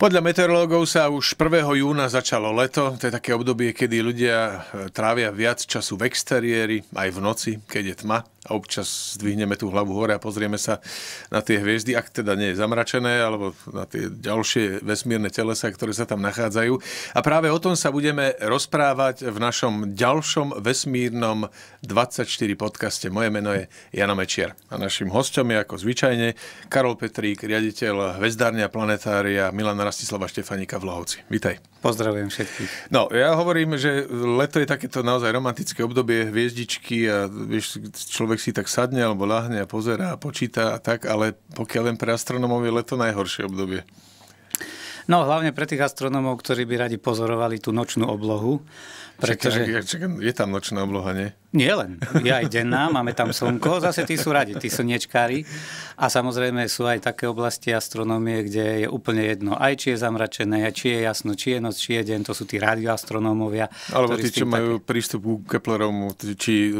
Podľa meteorológov sa už 1. júna začalo leto. To je také obdobie, kedy ľudia e, trávia viac času v exteriéri, aj v noci, keď je tma. A občas zdvihneme tú hlavu hore a pozrieme sa na tie hviezdy, ak teda nie je zamračené, alebo na tie ďalšie vesmírne telesa, ktoré sa tam nachádzajú. A práve o tom sa budeme rozprávať v našom ďalšom vesmírnom 24 podcaste. Moje meno je Jana Mečier. A našim hostom je ako zvyčajne Karol Petrík, riaditeľ Hvezdárnia Planetária Milan Rastislava Štefanika v Lohovci. Vítaj. Pozdravujem všetkých. No, ja hovorím, že leto je takéto naozaj romantické obdobie, hviezdičky a vieš, človek si tak sadne alebo lahne a pozerá a počíta a tak, ale pokiaľ len pre astronomov je leto najhoršie obdobie. No hlavne pre tých astronomov, ktorí by radi pozorovali tú nočnú oblohu, pretože... Čakaj, čakaj, je tam nočná obloha, nie? Nie len. Je aj denná, máme tam slnko, zase tí sú radi, tí sú niečkári. A samozrejme sú aj také oblasti astronómie, kde je úplne jedno, aj či je zamračené, aj či je jasno, či je noc, či je deň, to sú tí radioastronómovia. Alebo tí, čo majú taký... prístup k Keplerovmu, či um,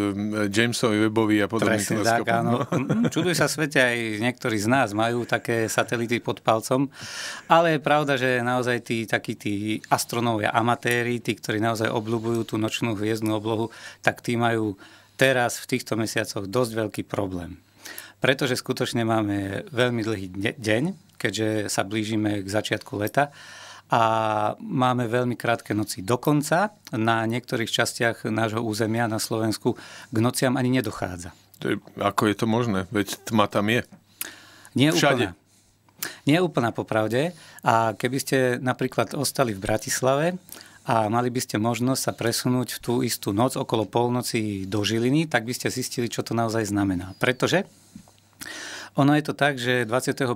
Jamesovi Webovi a podobne. Presne tak, áno. No. Mm, mm, čuduj sa svete, aj niektorí z nás majú také satelity pod palcom, ale je pravda, že naozaj tí takí tí astronómovia amatéri, tí, ktorí naozaj obľúbujú potrebujú tú nočnú hviezdnu oblohu, tak tí majú teraz v týchto mesiacoch dosť veľký problém. Pretože skutočne máme veľmi dlhý deň, keďže sa blížime k začiatku leta a máme veľmi krátke noci. Dokonca na niektorých častiach nášho územia na Slovensku k nociam ani nedochádza. ako je to možné? Veď tma tam je. Nie Všade. Úplná. Nie úplná popravde. A keby ste napríklad ostali v Bratislave a mali by ste možnosť sa presunúť v tú istú noc okolo polnoci do Žiliny, tak by ste zistili, čo to naozaj znamená. Pretože ono je to tak, že 21.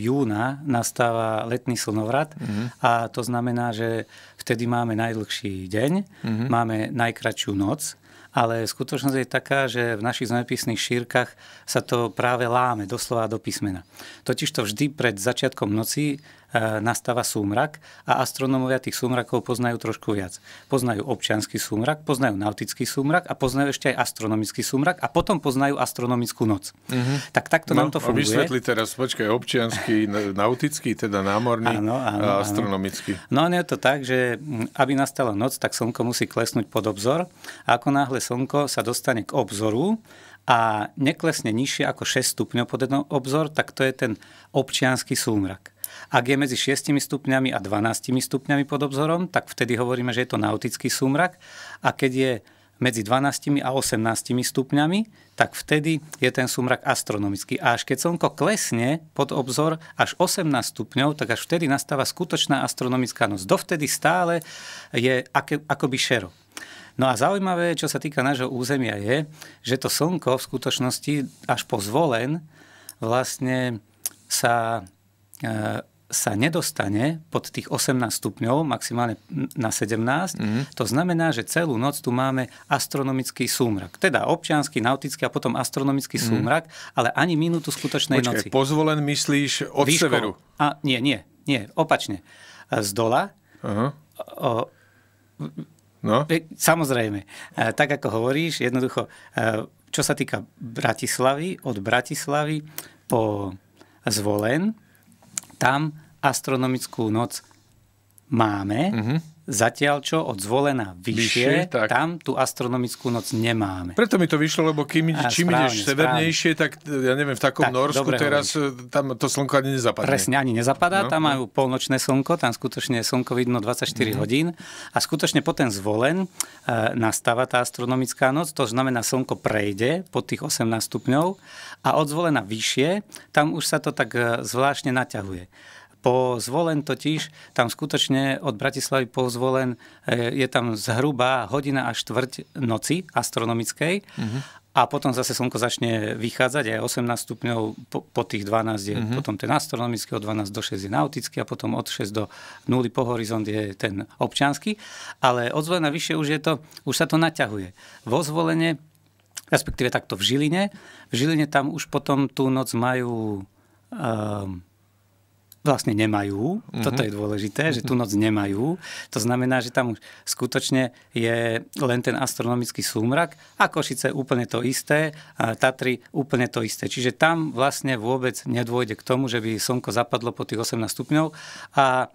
júna nastáva letný slnovrat mm-hmm. a to znamená, že vtedy máme najdlhší deň, mm-hmm. máme najkračšiu noc, ale skutočnosť je taká, že v našich zemepisných šírkach sa to práve láme doslova do písmena. Totiž to vždy pred začiatkom noci E, nastáva súmrak a astronómovia tých súmrakov poznajú trošku viac. Poznajú občianský súmrak, poznajú nautický súmrak a poznajú ešte aj astronomický súmrak a potom poznajú astronomickú noc. Uh-huh. Tak takto no, nám to no, funguje. Vysvetli teraz, počkaj, občianský, nautický, teda námorný áno, áno, a astronomický. Áno. No nie no, je to tak, že aby nastala noc, tak slnko musí klesnúť pod obzor a ako náhle slnko sa dostane k obzoru, a neklesne nižšie ako 6 stupňov pod ten obzor, tak to je ten občianský súmrak. Ak je medzi 6 stupňami a 12 stupňami pod obzorom, tak vtedy hovoríme, že je to nautický súmrak. A keď je medzi 12 a 18 stupňami, tak vtedy je ten sumrak astronomický. A až keď slnko klesne pod obzor až 18 stupňov, tak až vtedy nastáva skutočná astronomická noc. Dovtedy stále je akoby šero. No a zaujímavé, čo sa týka nášho územia, je, že to slnko v skutočnosti až po zvolen vlastne sa e, sa nedostane pod tých 18 stupňov, maximálne na 17, mm-hmm. to znamená, že celú noc tu máme astronomický súmrak. Teda občiansky, nautický a potom astronomický mm-hmm. súmrak, ale ani minútu skutočnej Počkej, noci. pozvolen myslíš od Výškom. severu? A, nie, nie, nie, opačne. Z dola. Uh-huh. O, no. E, samozrejme. E, tak ako hovoríš, jednoducho, e, čo sa týka Bratislavy, od Bratislavy po Zvolen, tam astronomickú noc máme, mm-hmm. Zatiaľ čo od zvolená vyššie, vyššie tak. tam tú astronomickú noc nemáme. Preto mi to vyšlo, lebo kým ide, čím správne, ideš severnejšie, tak ja neviem, v takom tak, Norsku teraz hovorím. Eh, tam to slnko ani nezapadne. Presne, ani nezapadá, no, tam no. majú polnočné slnko, tam skutočne je slnko vidno 24 mm-hmm. hodín a skutočne po ten zvolen e, nastáva tá astronomická noc, to znamená slnko prejde pod tých 18 stupňov a od zvolená vyššie, tam už sa to tak eh, zvláštne naťahuje. Po zvolen totiž, tam skutočne od Bratislavy pozvolen e, je tam zhruba hodina až štvrť noci astronomickej uh-huh. a potom zase slnko začne vychádzať aj 18 stupňov, po, po tých 12 je uh-huh. potom ten astronomický, od 12 do 6 je nautický a potom od 6 do 0 po horizont je ten občanský, ale od zvolena vyššie už, je to, už sa to naťahuje. Vo zvolene, respektíve takto v Žiline, v Žiline tam už potom tú noc majú um, vlastne nemajú. Mm-hmm. Toto je dôležité, že tú mhm. noc nemajú. To znamená, že tam už skutočne je len ten astronomický súmrak a Košice úplne to isté, a Tatry úplne to isté. Čiže tam vlastne vôbec nedôjde k tomu, že by slnko zapadlo po tých 18 stupňov a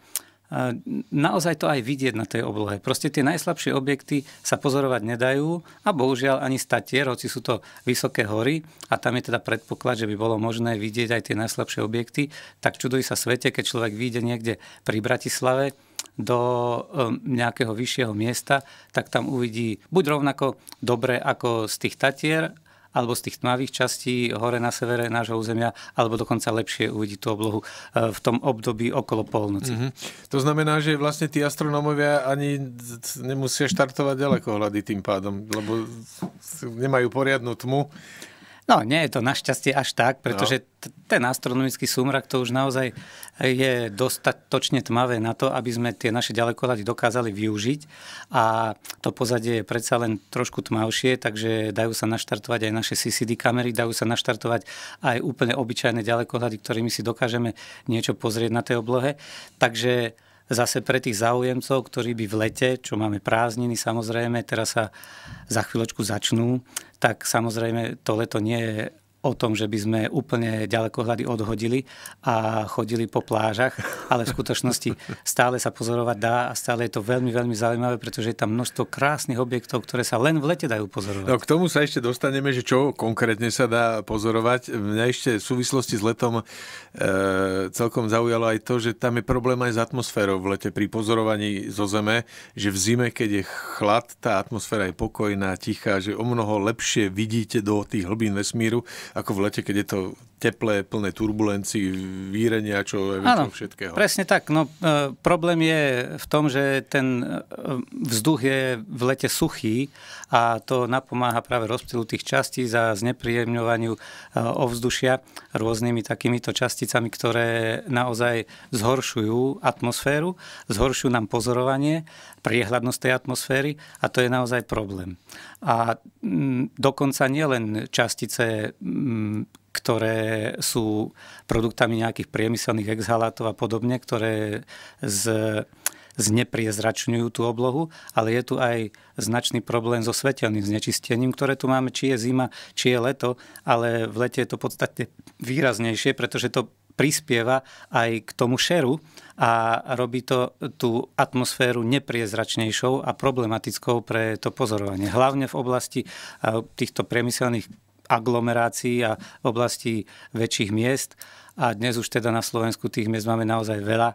naozaj to aj vidieť na tej oblohe. Proste tie najslabšie objekty sa pozorovať nedajú a bohužiaľ ani statier, hoci sú to vysoké hory a tam je teda predpoklad, že by bolo možné vidieť aj tie najslabšie objekty, tak čuduj sa svete, keď človek vyjde niekde pri Bratislave, do um, nejakého vyššieho miesta, tak tam uvidí buď rovnako dobre ako z tých tatier, alebo z tých tmavých častí hore na severe nášho územia, alebo dokonca lepšie uvidí tú oblohu e, v tom období okolo polnoci. Mm-hmm. To znamená, že vlastne tí astronómovia ani nemusia štartovať ďaleko hľady tým pádom, lebo nemajú poriadnu tmu No, nie je to našťastie až tak, pretože no. ten astronomický súmrak to už naozaj je dostatočne tmavé na to, aby sme tie naše ďalekohľady dokázali využiť a to pozadie je predsa len trošku tmavšie, takže dajú sa naštartovať aj naše CCD kamery, dajú sa naštartovať aj úplne obyčajné ďalekohľady, ktorými si dokážeme niečo pozrieť na tej oblohe. Takže zase pre tých záujemcov, ktorí by v lete, čo máme prázdniny samozrejme, teraz sa za chvíľočku začnú, tak samozrejme to leto nie je o tom, že by sme úplne ďaleko hľady odhodili a chodili po plážach, ale v skutočnosti stále sa pozorovať dá a stále je to veľmi, veľmi zaujímavé, pretože je tam množstvo krásnych objektov, ktoré sa len v lete dajú pozorovať. No, k tomu sa ešte dostaneme, že čo konkrétne sa dá pozorovať. Mňa ešte v súvislosti s letom e, celkom zaujalo aj to, že tam je problém aj s atmosférou v lete pri pozorovaní zo zeme, že v zime, keď je chlad, tá atmosféra je pokojná, tichá, že o mnoho lepšie vidíte do tých hlbín vesmíru ako v lete, keď je to teplé, plné turbulencií, výrenia, čo je ano, všetkého. presne tak. No, e, problém je v tom, že ten e, vzduch je v lete suchý a to napomáha práve rozptylu tých častí a znepríjemňovaniu e, ovzdušia rôznymi takýmito časticami, ktoré naozaj zhoršujú atmosféru, zhoršujú nám pozorovanie, priehľadnosť tej atmosféry a to je naozaj problém. A m, dokonca nielen častice m, ktoré sú produktami nejakých priemyselných exhalátov a podobne, ktoré z, znepriezračňujú tú oblohu, ale je tu aj značný problém so svetelným znečistením, ktoré tu máme, či je zima, či je leto, ale v lete je to podstate výraznejšie, pretože to prispieva aj k tomu šeru a robí to tú atmosféru nepriezračnejšou a problematickou pre to pozorovanie. Hlavne v oblasti eh, týchto priemyselných aglomerácií a v oblasti väčších miest. A dnes už teda na Slovensku tých miest máme naozaj veľa.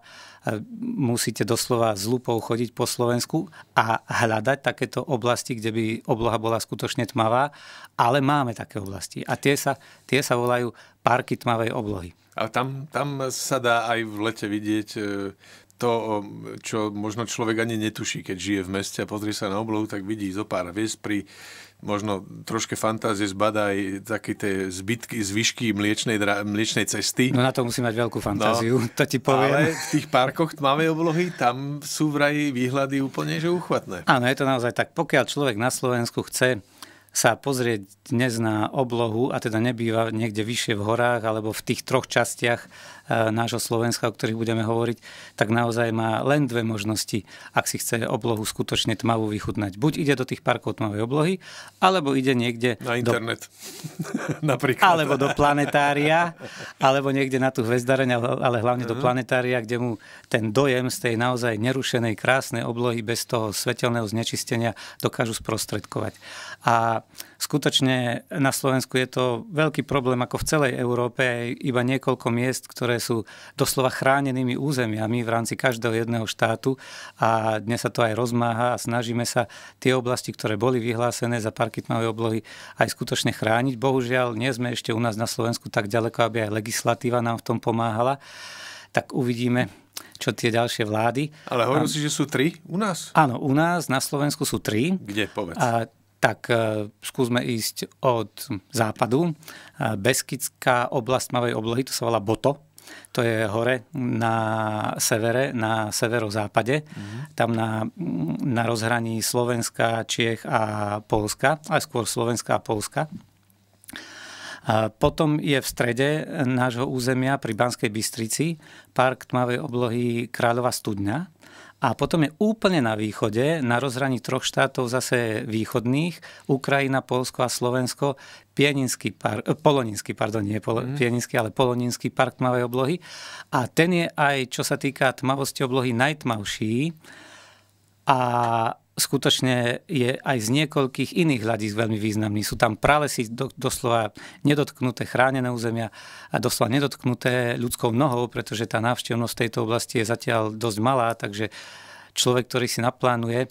Musíte doslova z lupou chodiť po Slovensku a hľadať takéto oblasti, kde by obloha bola skutočne tmavá. Ale máme také oblasti a tie sa, tie sa volajú parky tmavej oblohy. A tam, tam sa dá aj v lete vidieť e, to, čo možno človek ani netuší, keď žije v meste a pozrie sa na oblohu, tak vidí zo pár hviezd pri možno troške fantázie zbadá aj také tie zbytky, zvyšky mliečnej, mliečnej cesty. No na to musí mať veľkú fantáziu, no, to ti poviem. Ale v tých parkoch máme oblohy, tam sú vraj výhľady úplne že uchvatné. Áno, je to naozaj tak. Pokiaľ človek na Slovensku chce sa pozrieť dnes na oblohu a teda nebýva niekde vyššie v horách alebo v tých troch častiach E, nášho Slovenska, o ktorých budeme hovoriť, tak naozaj má len dve možnosti, ak si chce oblohu skutočne tmavú vychutnať. Buď ide do tých parkov tmavej oblohy, alebo ide niekde... Na internet. Do... Napríklad. Alebo do planetária, alebo niekde na tú hvezdareň, ale hlavne uh-huh. do mhm. planetária, kde mu ten dojem z tej naozaj nerušenej, krásnej oblohy bez toho svetelného znečistenia dokážu sprostredkovať. A Skutočne na Slovensku je to veľký problém, ako v celej Európe, iba niekoľko miest, ktoré sú doslova chránenými územiami v rámci každého jedného štátu a dnes sa to aj rozmáha a snažíme sa tie oblasti, ktoré boli vyhlásené za parky tmavej oblohy, aj skutočne chrániť. Bohužiaľ, nie sme ešte u nás na Slovensku tak ďaleko, aby aj legislatíva nám v tom pomáhala. Tak uvidíme, čo tie ďalšie vlády. Ale hovorím a... si, že sú tri u nás? Áno, u nás na Slovensku sú tri. Kde, povedz. A tak e, skúsme ísť od západu. E, Beskická oblasť mavej oblohy, to sa volá Boto, to je hore na severe, na severozápade, mm-hmm. tam na, na rozhraní Slovenska, Čiech a Polska, aj skôr Slovenska a Polska. A e, potom je v strede nášho územia pri Banskej Bystrici park tmavej oblohy Kráľova studňa, a potom je úplne na východe, na rozhraní troch štátov zase východných, Ukrajina, Polsko a Slovensko, Pieninský park, eh, Poloninský, pardon, nie Pol- mm. Pieninský, ale Poloninský park tmavej oblohy. A ten je aj, čo sa týka tmavosti oblohy, najtmavší. A skutočne je aj z niekoľkých iných hľadisk veľmi významný. Sú tam pralesy do, doslova nedotknuté chránené územia a doslova nedotknuté ľudskou nohou, pretože tá návštevnosť tejto oblasti je zatiaľ dosť malá, takže človek, ktorý si naplánuje eh,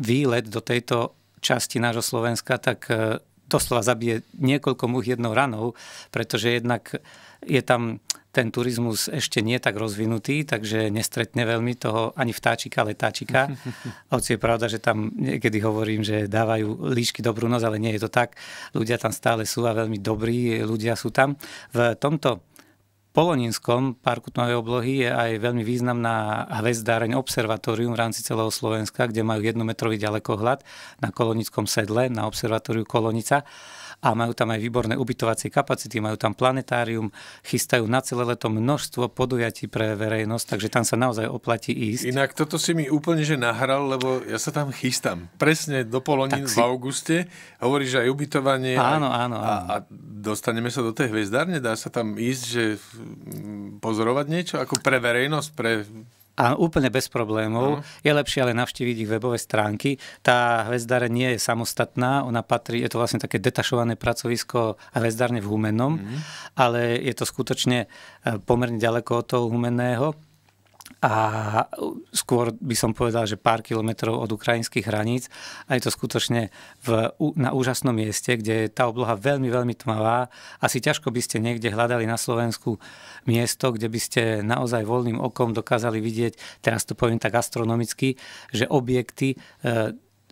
výlet do tejto časti nášho Slovenska, tak eh, doslova zabije niekoľko much jednou ranou, pretože jednak je tam ten turizmus ešte nie tak rozvinutý, takže nestretne veľmi toho ani vtáčika, letáčika. Hoci je pravda, že tam niekedy hovorím, že dávajú líšky dobrú noc, ale nie je to tak. Ľudia tam stále sú a veľmi dobrí ľudia sú tam. V tomto Poloninskom parku tmavej oblohy je aj veľmi významná hvezdáreň observatórium v rámci celého Slovenska, kde majú jednometrový ďalekohľad na Kolonickom sedle, na observatóriu Kolonica a majú tam aj výborné ubytovacie kapacity, majú tam planetárium, chystajú na celé leto množstvo podujatí pre verejnosť, takže tam sa naozaj oplatí ísť. Inak toto si mi úplne že nahral, lebo ja sa tam chystám. Presne do Polonín si... v auguste. Hovoríš aj ubytovanie. Áno, aj... áno. áno. A, a dostaneme sa do tej hviezdárne, Dá sa tam ísť, že mm, pozorovať niečo? Ako pre verejnosť, pre a úplne bez problémov. Uh-huh. Je lepšie ale navštíviť ich webové stránky. Tá hvezdare nie je samostatná, ona patrí, je to vlastne také detašované pracovisko hvezdárne v Humennom, uh-huh. ale je to skutočne eh, pomerne ďaleko od toho Humenného a skôr by som povedal, že pár kilometrov od ukrajinských hraníc a je to skutočne v, na úžasnom mieste, kde je tá obloha veľmi, veľmi tmavá. Asi ťažko by ste niekde hľadali na Slovensku miesto, kde by ste naozaj voľným okom dokázali vidieť, teraz to poviem tak astronomicky, že objekty e,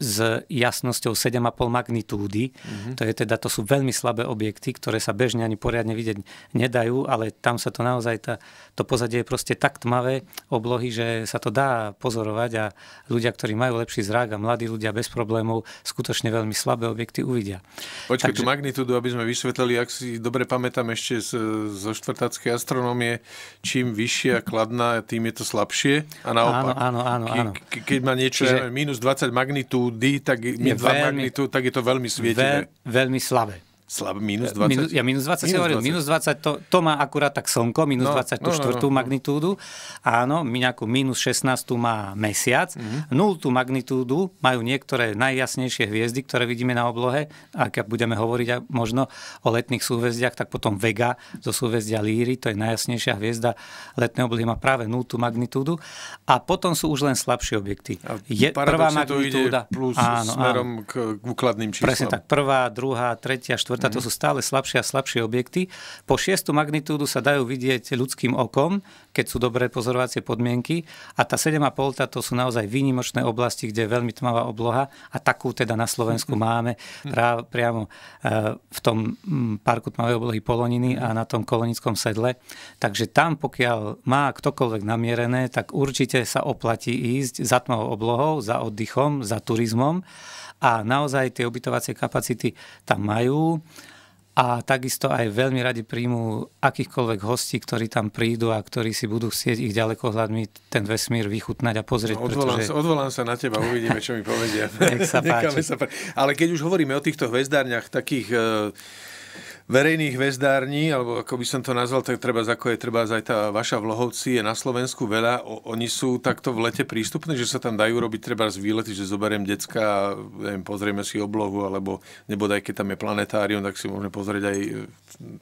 s jasnosťou 7,5 magnitúdy. Mm-hmm. To, je teda, to sú veľmi slabé objekty, ktoré sa bežne ani poriadne vidieť nedajú, ale tam sa to naozaj, tá, to pozadie je proste tak tmavé oblohy, že sa to dá pozorovať a ľudia, ktorí majú lepší zrák a mladí ľudia bez problémov, skutočne veľmi slabé objekty uvidia. Počkaj, Takže... tú magnitúdu, aby sme vysvetlili, ak si dobre pamätám ešte z, zo štvrtáckej astronómie, čím vyššia kladná, tým je to slabšie a naopak. Áno, áno, áno. áno. Ke, keď má niečo Čiže... minus 20 magnitúd, D, tak je veľmi, magnitud, tak je to veľmi svietivé. Veľ, veľmi slabé. Slab, minus 20? Eh, minus, ja minus 20 minus si hovoril, 20. minus 20, to, to má akurát tak slnko, minus no, 20 tú no, no, no, štvrtú no, no. magnitúdu, áno, nejakú minus 16 má mesiac, mm-hmm. nultú magnitúdu majú niektoré najjasnejšie hviezdy, ktoré vidíme na oblohe, a keď budeme hovoriť možno o letných súvezdiach, tak potom Vega zo súhvezdia Líry, to je najjasnejšia hviezda letnej oblohy, má práve nultú magnitúdu a potom sú už len slabšie objekty. je prvá magnitúda. To ide plus áno, smerom áno. k úkladným číslom. Presne tak, prvá, druhá, tretia, štvrtá Alberta, mm. to mhm. sú stále slabšie a slabšie objekty. Po šiestu magnitúdu sa dajú vidieť ľudským okom, keď sú dobré pozorovacie podmienky. A tá 7,5 to sú naozaj výnimočné oblasti, kde je veľmi tmavá obloha a takú teda na Slovensku mm. máme mhm. prá, priamo eh, v tom mm, parku tmavej oblohy Poloniny a mhm. na tom kolonickom sedle. Takže tam, pokiaľ má ktokoľvek namierené, tak určite sa oplatí ísť za tmavou oblohou, za oddychom, za turizmom a naozaj tie ubytovacie kapacity tam majú a takisto aj veľmi radi príjmu akýchkoľvek hostí, ktorí tam prídu a ktorí si budú chcieť ich ďalekohľadmi ten vesmír vychutnať a pozrieť. No, odvolám, pretože... sa, odvolám sa na teba, uvidíme, čo mi povedia. Nech sa páči. sa pr... Ale keď už hovoríme o týchto hvezdárniach, takých... E verejných väzdární, alebo ako by som to nazval, tak treba, ako je treba aj tá vaša v Lohovci, je na Slovensku veľa. O, oni sú takto v lete prístupné, že sa tam dajú robiť treba z výlety, že zoberiem decka, neviem, pozrieme si oblohu, alebo nebodaj, keď tam je planetárium, tak si môžeme pozrieť aj e,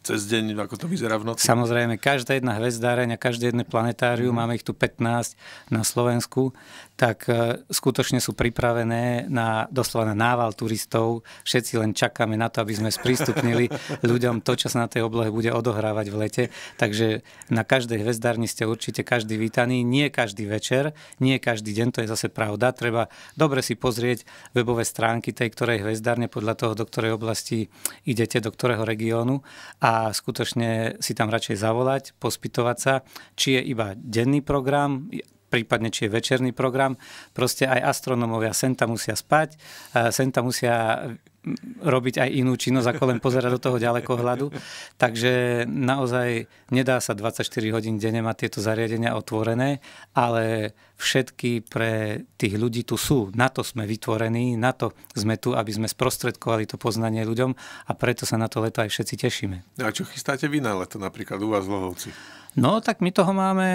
cez deň, ako to vyzerá v noci. Samozrejme, každá jedna hvezdáreň a každé jedné planetárium, mm. máme ich tu 15 na Slovensku, tak e, skutočne sú pripravené na doslova na nával turistov. Všetci len čakáme na to, aby sme sprístupnili ľudí ľuďom to, čo sa na tej oblohe bude odohrávať v lete. Takže na každej hvezdárni ste určite každý vítaný. Nie každý večer, nie každý deň, to je zase pravda. Treba dobre si pozrieť webové stránky tej ktorej hvezdárne podľa toho, do ktorej oblasti idete, do ktorého regiónu a skutočne si tam radšej zavolať, pospytovať sa, či je iba denný program, prípadne či je večerný program. Proste aj astronómovia sen tam musia spať, sen tam musia robiť aj inú činnosť, ako len pozerať do toho ďalekohľadu. Takže naozaj nedá sa 24 hodín denne mať tieto zariadenia otvorené, ale všetky pre tých ľudí tu sú. Na to sme vytvorení, na to sme tu, aby sme sprostredkovali to poznanie ľuďom a preto sa na to leto aj všetci tešíme. A čo chystáte vy na leto napríklad u vás v Lohovci? No, tak my toho máme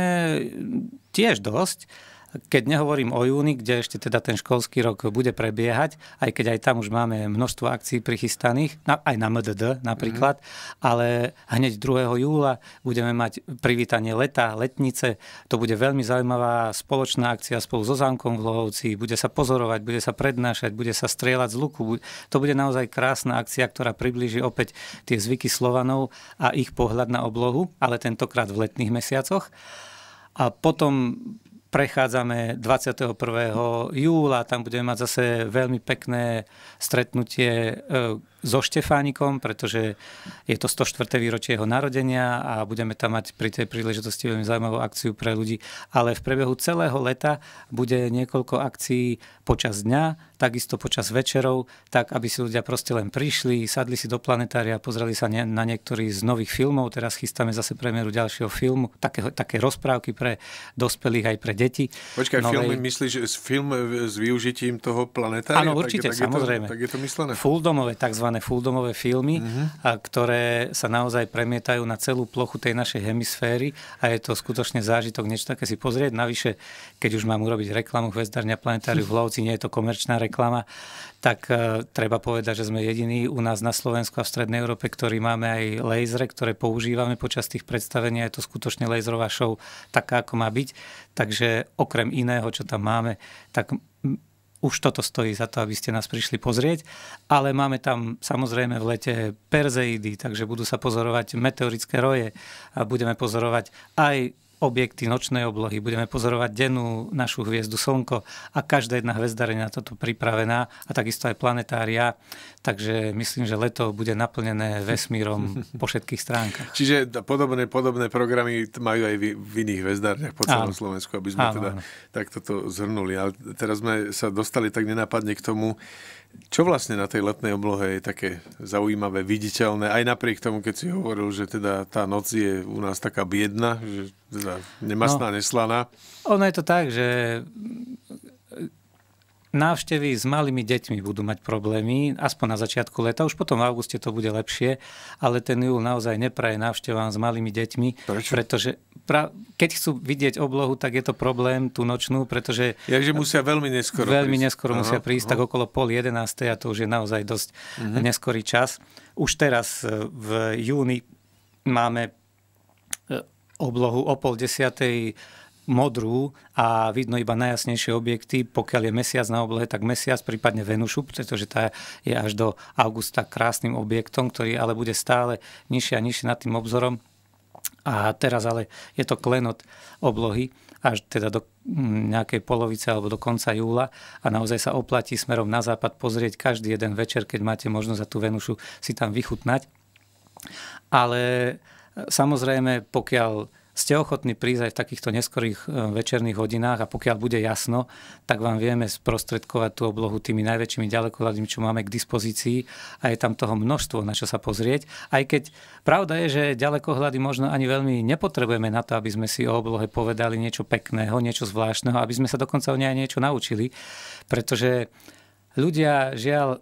tiež dosť. Keď nehovorím o júni, kde ešte teda ten školský rok bude prebiehať, aj keď aj tam už máme množstvo akcií prichystaných, aj na MDD napríklad, mm-hmm. ale hneď 2. júla budeme mať privítanie leta, letnice. To bude veľmi zaujímavá spoločná akcia spolu so Zámkom v Lohovci. Bude sa pozorovať, bude sa prednášať, bude sa strieľať z luku. To bude naozaj krásna akcia, ktorá priblíži opäť tie zvyky Slovanov a ich pohľad na oblohu, ale tentokrát v letných mesiacoch. A potom prechádzame 21. júla, tam budeme mať zase veľmi pekné stretnutie e, so Štefánikom, pretože je to 104. výročie jeho narodenia a budeme tam mať pri tej príležitosti veľmi zaujímavú akciu pre ľudí. Ale v priebehu celého leta bude niekoľko akcií počas dňa, takisto počas večerov, tak aby si ľudia proste len prišli, sadli si do planetária, pozreli sa na niektorý z nových filmov. Teraz chystáme zase premiéru ďalšieho filmu, také, také rozprávky pre dospelých aj pre deti. Počkaj, novej... filmy myslíš film s využitím toho planetária? Áno, určite, tak je, tak samozrejme. Je to, tak je to myslené. Full domové, tzv tzv. filmy, uh-huh. a ktoré sa naozaj premietajú na celú plochu tej našej hemisféry a je to skutočne zážitok niečo také si pozrieť. Navyše, keď už mám urobiť reklamu Hvezdarnia Planetáriu v Lovci, nie je to komerčná reklama, tak uh, treba povedať, že sme jediní u nás na Slovensku a v Strednej Európe, ktorí máme aj lasery, ktoré používame počas tých predstavení. Je to skutočne laserová show taká, ako má byť. Takže okrem iného, čo tam máme, tak už toto stojí za to, aby ste nás prišli pozrieť. Ale máme tam samozrejme v lete Perzeidy, takže budú sa pozorovať meteorické roje a budeme pozorovať aj objekty nočnej oblohy, budeme pozorovať dennú našu hviezdu Slnko a každá jedna hviezdareň na toto pripravená a takisto aj planetária. Takže myslím, že leto bude naplnené vesmírom po všetkých stránkach. Čiže podobné, podobné programy majú aj v iných hviezdarniach po celom Slovensku, aby sme áno, teda áno. takto to zhrnuli. Ale teraz sme sa dostali tak nenápadne k tomu, čo vlastne na tej letnej oblohe je také zaujímavé, viditeľné, aj napriek tomu, keď si hovoril, že teda tá noc je u nás taká biedna, že teda nemastná, no, neslaná? Ono je to tak, že návštevy s malými deťmi budú mať problémy, aspoň na začiatku leta, už potom v auguste to bude lepšie, ale ten júl naozaj nepraje návštevám s malými deťmi, Prečo? pretože pra, keď chcú vidieť oblohu, tak je to problém tú nočnú, pretože... Takže musia veľmi neskoro Veľmi prísť. neskoro aha, musia prísť, aha. tak okolo pol jedenástej a to už je naozaj dosť mhm. neskorý čas. Už teraz e, v júni máme e, oblohu o pol desiatej modrú a vidno iba najjasnejšie objekty. Pokiaľ je mesiac na oblohe, tak mesiac, prípadne Venušu, pretože tá je až do augusta krásnym objektom, ktorý ale bude stále nižšie a nižšie nad tým obzorom. A teraz ale je to klenot oblohy až teda do mm, nejakej polovice alebo do konca júla a naozaj sa oplatí smerom na západ pozrieť každý jeden večer, keď máte možnosť za tú Venušu si tam vychutnať. Ale samozrejme, pokiaľ ste ochotní prísť aj v takýchto neskorých e, večerných hodinách a pokiaľ bude jasno, tak vám vieme sprostredkovať tú oblohu tými najväčšími ďalekohľadmi, čo máme k dispozícii a je tam toho množstvo, na čo sa pozrieť. Aj keď pravda je, že ďalekohľady možno ani veľmi nepotrebujeme na to, aby sme si o oblohe povedali niečo pekného, niečo zvláštneho, aby sme sa dokonca o nej aj niečo naučili, pretože ľudia žiaľ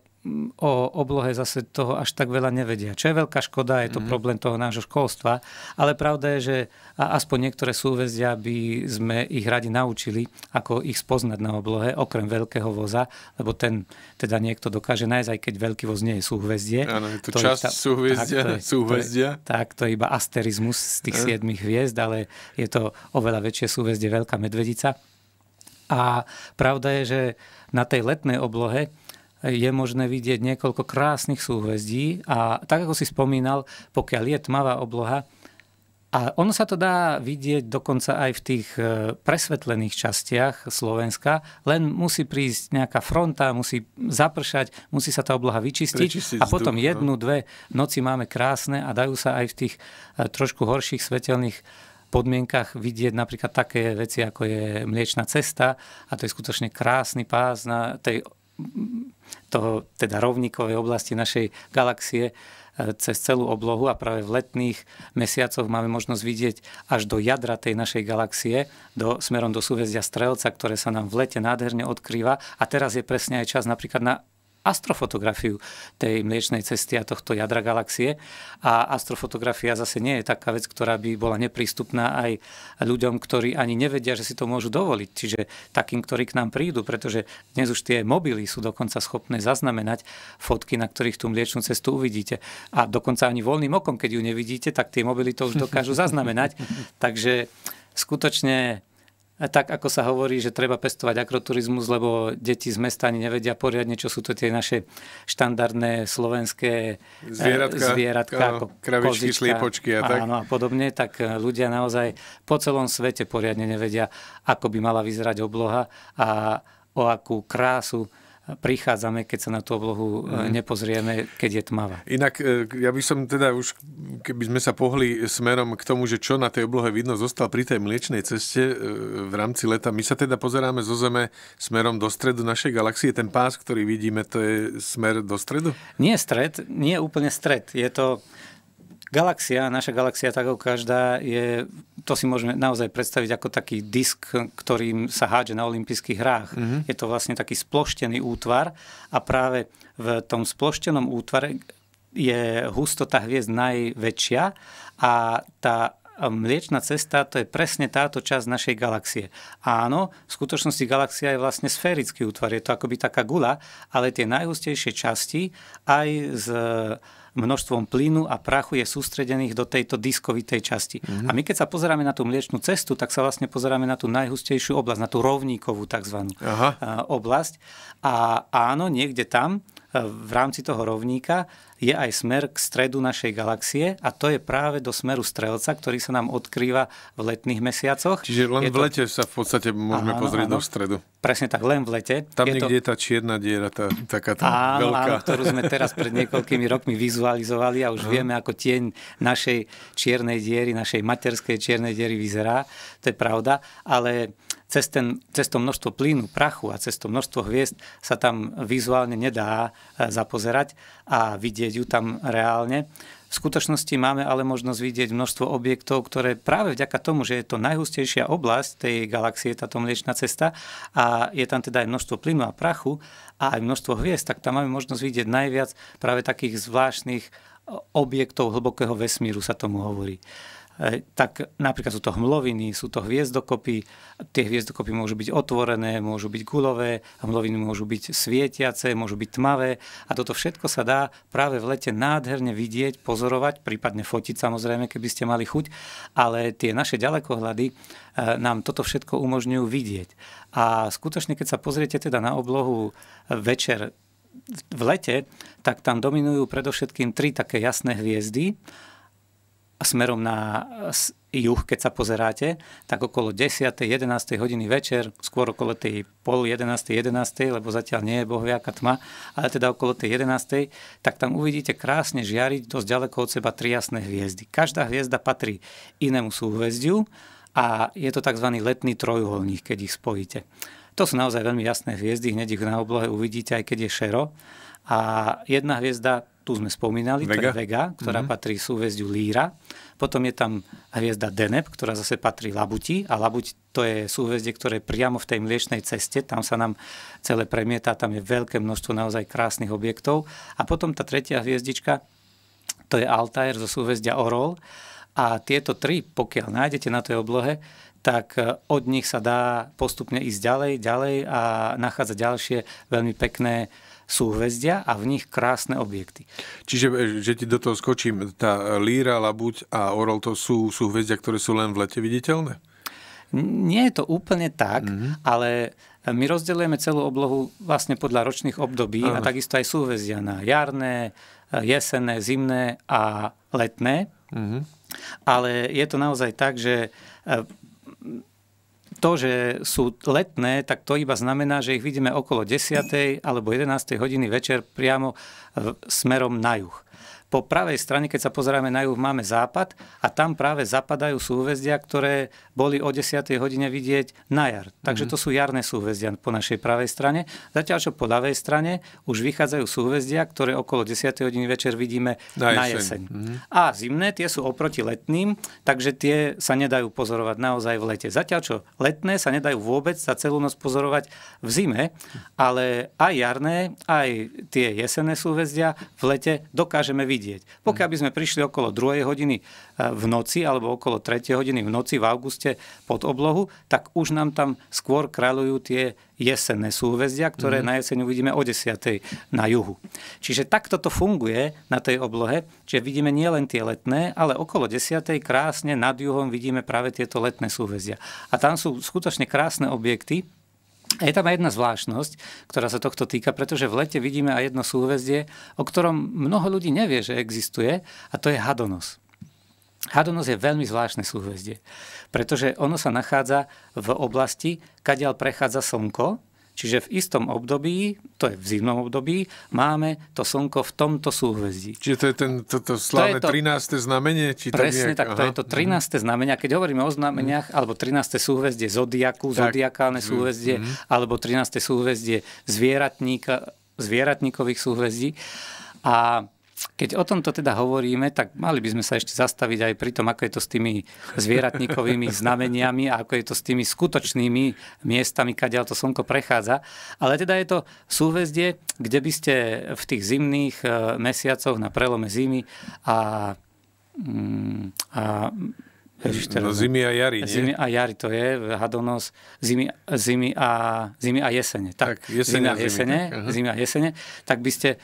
o oblohe zase toho až tak veľa nevedia. Čo je veľká škoda, je to mm. problém toho nášho školstva, ale pravda je, že aspoň niektoré súvezdia by sme ich radi naučili, ako ich spoznať na oblohe, okrem veľkého voza, lebo ten teda niekto dokáže nájsť, aj keď veľký voz nie je súhvezdie. Áno, je to, to časť tá, súhvezdia. Tak to, je, súhvezdia. To je, tak, to je iba asterizmus z tých mm. siedmých hviezd, ale je to oveľa väčšie súhvezdie, veľká medvedica. A pravda je, že na tej letnej oblohe je možné vidieť niekoľko krásnych súhvezdí a tak ako si spomínal, pokiaľ je tmavá obloha, a ono sa to dá vidieť dokonca aj v tých e, presvetlených častiach Slovenska, len musí prísť nejaká fronta, musí zapršať, musí sa tá obloha vyčistiť Prečistiť a potom vzduch, jednu, dve noci máme krásne a dajú sa aj v tých e, trošku horších svetelných podmienkach vidieť napríklad také veci, ako je mliečna cesta a to je skutočne krásny pás na tej toho teda rovníkovej oblasti našej galaxie e, cez celú oblohu a práve v letných mesiacoch máme možnosť vidieť až do jadra tej našej galaxie, do, smerom do súvezdia Strelca, ktoré sa nám v lete nádherne odkrýva. A teraz je presne aj čas napríklad na astrofotografiu tej mliečnej cesty a tohto jadra galaxie. A astrofotografia zase nie je taká vec, ktorá by bola neprístupná aj ľuďom, ktorí ani nevedia, že si to môžu dovoliť. Čiže takým, ktorí k nám prídu, pretože dnes už tie mobily sú dokonca schopné zaznamenať fotky, na ktorých tú mliečnú cestu uvidíte. A dokonca ani voľným okom, keď ju nevidíte, tak tie mobily to už dokážu zaznamenať. Takže skutočne tak ako sa hovorí, že treba pestovať akroturizmus, lebo deti z mesta ani nevedia poriadne, čo sú to tie naše štandardné slovenské e, zvieratka, zvieratka áno, ako kravičky, kozička, sliepočky a tak. Áno, a podobne, tak ľudia naozaj po celom svete poriadne nevedia, ako by mala vyzerať obloha a o akú krásu prichádzame, keď sa na tú oblohu mm. nepozrieme, keď je tmavá. Inak e, ja by som teda už, keby sme sa pohli smerom k tomu, že čo na tej oblohe vidno, zostal pri tej mliečnej ceste e, v rámci leta. My sa teda pozeráme zo Zeme smerom do stredu našej galaxie. Ten pás, ktorý vidíme, to je smer do stredu? Nie stred, nie úplne stred. Je to Galaxia, naša galaxia, tak ako každá, je, to si môžeme naozaj predstaviť ako taký disk, ktorým sa hádže na olympijských hrách. Mm-hmm. Je to vlastne taký sploštený útvar a práve v tom sploštenom útvare je hustota hviezd najväčšia a tá Mliečna cesta to je presne táto časť našej galaxie. Áno, v skutočnosti galaxia je vlastne sférický útvar, je to akoby taká gula, ale tie najhustejšie časti aj z množstvom plynu a prachu je sústredených do tejto diskovitej časti. Mm-hmm. A my keď sa pozeráme na tú mliečnú cestu, tak sa vlastne pozeráme na tú najhustejšiu oblasť, na tú rovníkovú tzv. Aha. oblasť. A áno, niekde tam v rámci toho rovníka je aj smer k stredu našej galaxie a to je práve do smeru strelca, ktorý sa nám odkrýva v letných mesiacoch. Čiže len je v lete sa v podstate môžeme áno, pozrieť áno. do stredu. Presne tak, len v lete. Tam je niekde to... je tá čierna diera, tá, taká tá áno, veľká. Áno, ktorú sme teraz pred niekoľkými rokmi vizualizovali a už uh-huh. vieme, ako tieň našej čiernej diery, našej materskej čiernej diery vyzerá. To je pravda, ale cez, ten, cez to množstvo plynu, prachu a cez to množstvo hviezd sa tam vizuálne nedá e, zapozerať a vidieť ju tam reálne. V skutočnosti máme ale možnosť vidieť množstvo objektov, ktoré práve vďaka tomu, že je to najhustejšia oblasť tej galaxie, táto mliečna cesta, a je tam teda aj množstvo plynu a prachu a aj množstvo hviezd, tak tam máme možnosť vidieť najviac práve takých zvláštnych objektov hlbokého vesmíru, sa tomu hovorí tak napríklad sú to hmloviny, sú to hviezdokopy. Tie hviezdokopy môžu byť otvorené, môžu byť gulové, hmloviny môžu byť svietiace, môžu byť tmavé. A toto všetko sa dá práve v lete nádherne vidieť, pozorovať, prípadne fotiť samozrejme, keby ste mali chuť. Ale tie naše ďalekohľady eh, nám toto všetko umožňujú vidieť. A skutočne, keď sa pozriete teda na oblohu večer v lete, tak tam dominujú predovšetkým tri také jasné hviezdy smerom na e, juh, keď sa pozeráte, tak okolo 10. 11. hodiny večer, skôr okolo tej pol 11. 11. lebo zatiaľ nie je bohviaka tma, ale teda okolo tej 11. tak tam uvidíte krásne žiariť dosť ďaleko od seba tri jasné hviezdy. Každá hviezda patrí inému súhvezdiu a je to tzv. letný trojuholník, keď ich spojíte. To sú naozaj veľmi jasné hviezdy, hneď ich na oblohe uvidíte, aj keď je šero. A jedna hviezda tu sme spomínali, Vega. to je Vega, ktorá mm-hmm. patrí súvezdiu Líra. Potom je tam hviezda Deneb, ktorá zase patrí Labuti a Labuť to je súvezdie, ktoré je priamo v tej mliečnej ceste, tam sa nám celé premieta, tam je veľké množstvo naozaj krásnych objektov. A potom tá tretia hviezdička, to je Altair zo súvezdia Orol. A tieto tri, pokiaľ nájdete na tej oblohe, tak e, od nich sa dá postupne ísť ďalej, ďalej a nachádzať ďalšie veľmi pekné uh, súhvezdia a v nich krásne objekty. Čiže, e, že ti do toho skočím, tá líra, labuť a orol to sú súhvezdia, ktoré sú len v lete viditeľné? Nie je to úplne tak, mm-hmm. ale e, my rozdeľujeme celú oblohu vlastne podľa ročných období Aha. a takisto aj súhvezdia na jarné, e, jesenné, zimné a letné. Mm-hmm. Ale je to naozaj tak, že to, že sú letné, tak to iba znamená, že ich vidíme okolo 10. alebo 11. hodiny večer priamo e, smerom na juh po pravej strane, keď sa pozeráme na juh, máme západ a tam práve zapadajú súhvezdia, ktoré boli o 10. hodine vidieť na jar. Takže mhm. to sú jarné súhvezdia po našej pravej strane. Zatiaľ, čo po ľavej strane už vychádzajú súhvezdia, ktoré okolo 10. hodiny večer vidíme na, na jeseň. jeseň. Mm. A zimné tie sú oproti letným, takže tie sa nedajú pozorovať naozaj v lete. Zatiaľ, čo letné sa nedajú vôbec za celú noc pozorovať v zime, ale aj jarné, aj tie jesenné súhvezdia v lete dokážeme vidieť vidieť. Pokiaľ by sme prišli okolo 2. hodiny eh, v noci alebo okolo 3. hodiny v noci v auguste pod oblohu, tak už nám tam skôr kráľujú tie jesenné súhvezdia, ktoré mm. na jeseň uvidíme o 10. na juhu. Čiže takto to funguje na tej oblohe, že vidíme nielen tie letné, ale okolo 10. krásne nad juhom vidíme práve tieto letné súhvezdia. A tam sú skutočne krásne objekty, a je tam aj jedna zvláštnosť, ktorá sa tohto týka, pretože v lete vidíme aj jedno súhvezdie, o ktorom mnoho ľudí nevie, že existuje, a to je Hadonos. Hadonos je veľmi zvláštne súhvezdie, pretože ono sa nachádza v oblasti, kadiaľ prechádza Slnko, Čiže v istom období, to je v zimnom období, máme to slnko v tomto súhvezdí. Čiže to je ten, toto slavné to, to 13. znamenie? Či presne nejak, tak to je to 13. Mm. znamenie. Keď hovoríme o znameniach, mm. alebo 13. súhvezdie zodiaku, tak. zodiakálne mhm. súhvezdie, mm. alebo 13. súhvezdie zvieratníka, zvieratníkových súhvezdí. A keď o tomto teda hovoríme, tak mali by sme sa ešte zastaviť aj pri tom, ako je to s tými zvieratníkovými znameniami a ako je to s tými skutočnými miestami, kde to slnko prechádza. Ale teda je to súvezdie, kde by ste v tých zimných eh, mesiacoch na prelome zimy a, mm, a Ježiš, teraz, no, zimy a jary, nie? Zimy a jary to je, Hadonos, zimy, zimy, a, zimy a jesene. Tak, tak jesene, zimy a jesene, zimy, tak. zimy a jesene, tak by ste uh,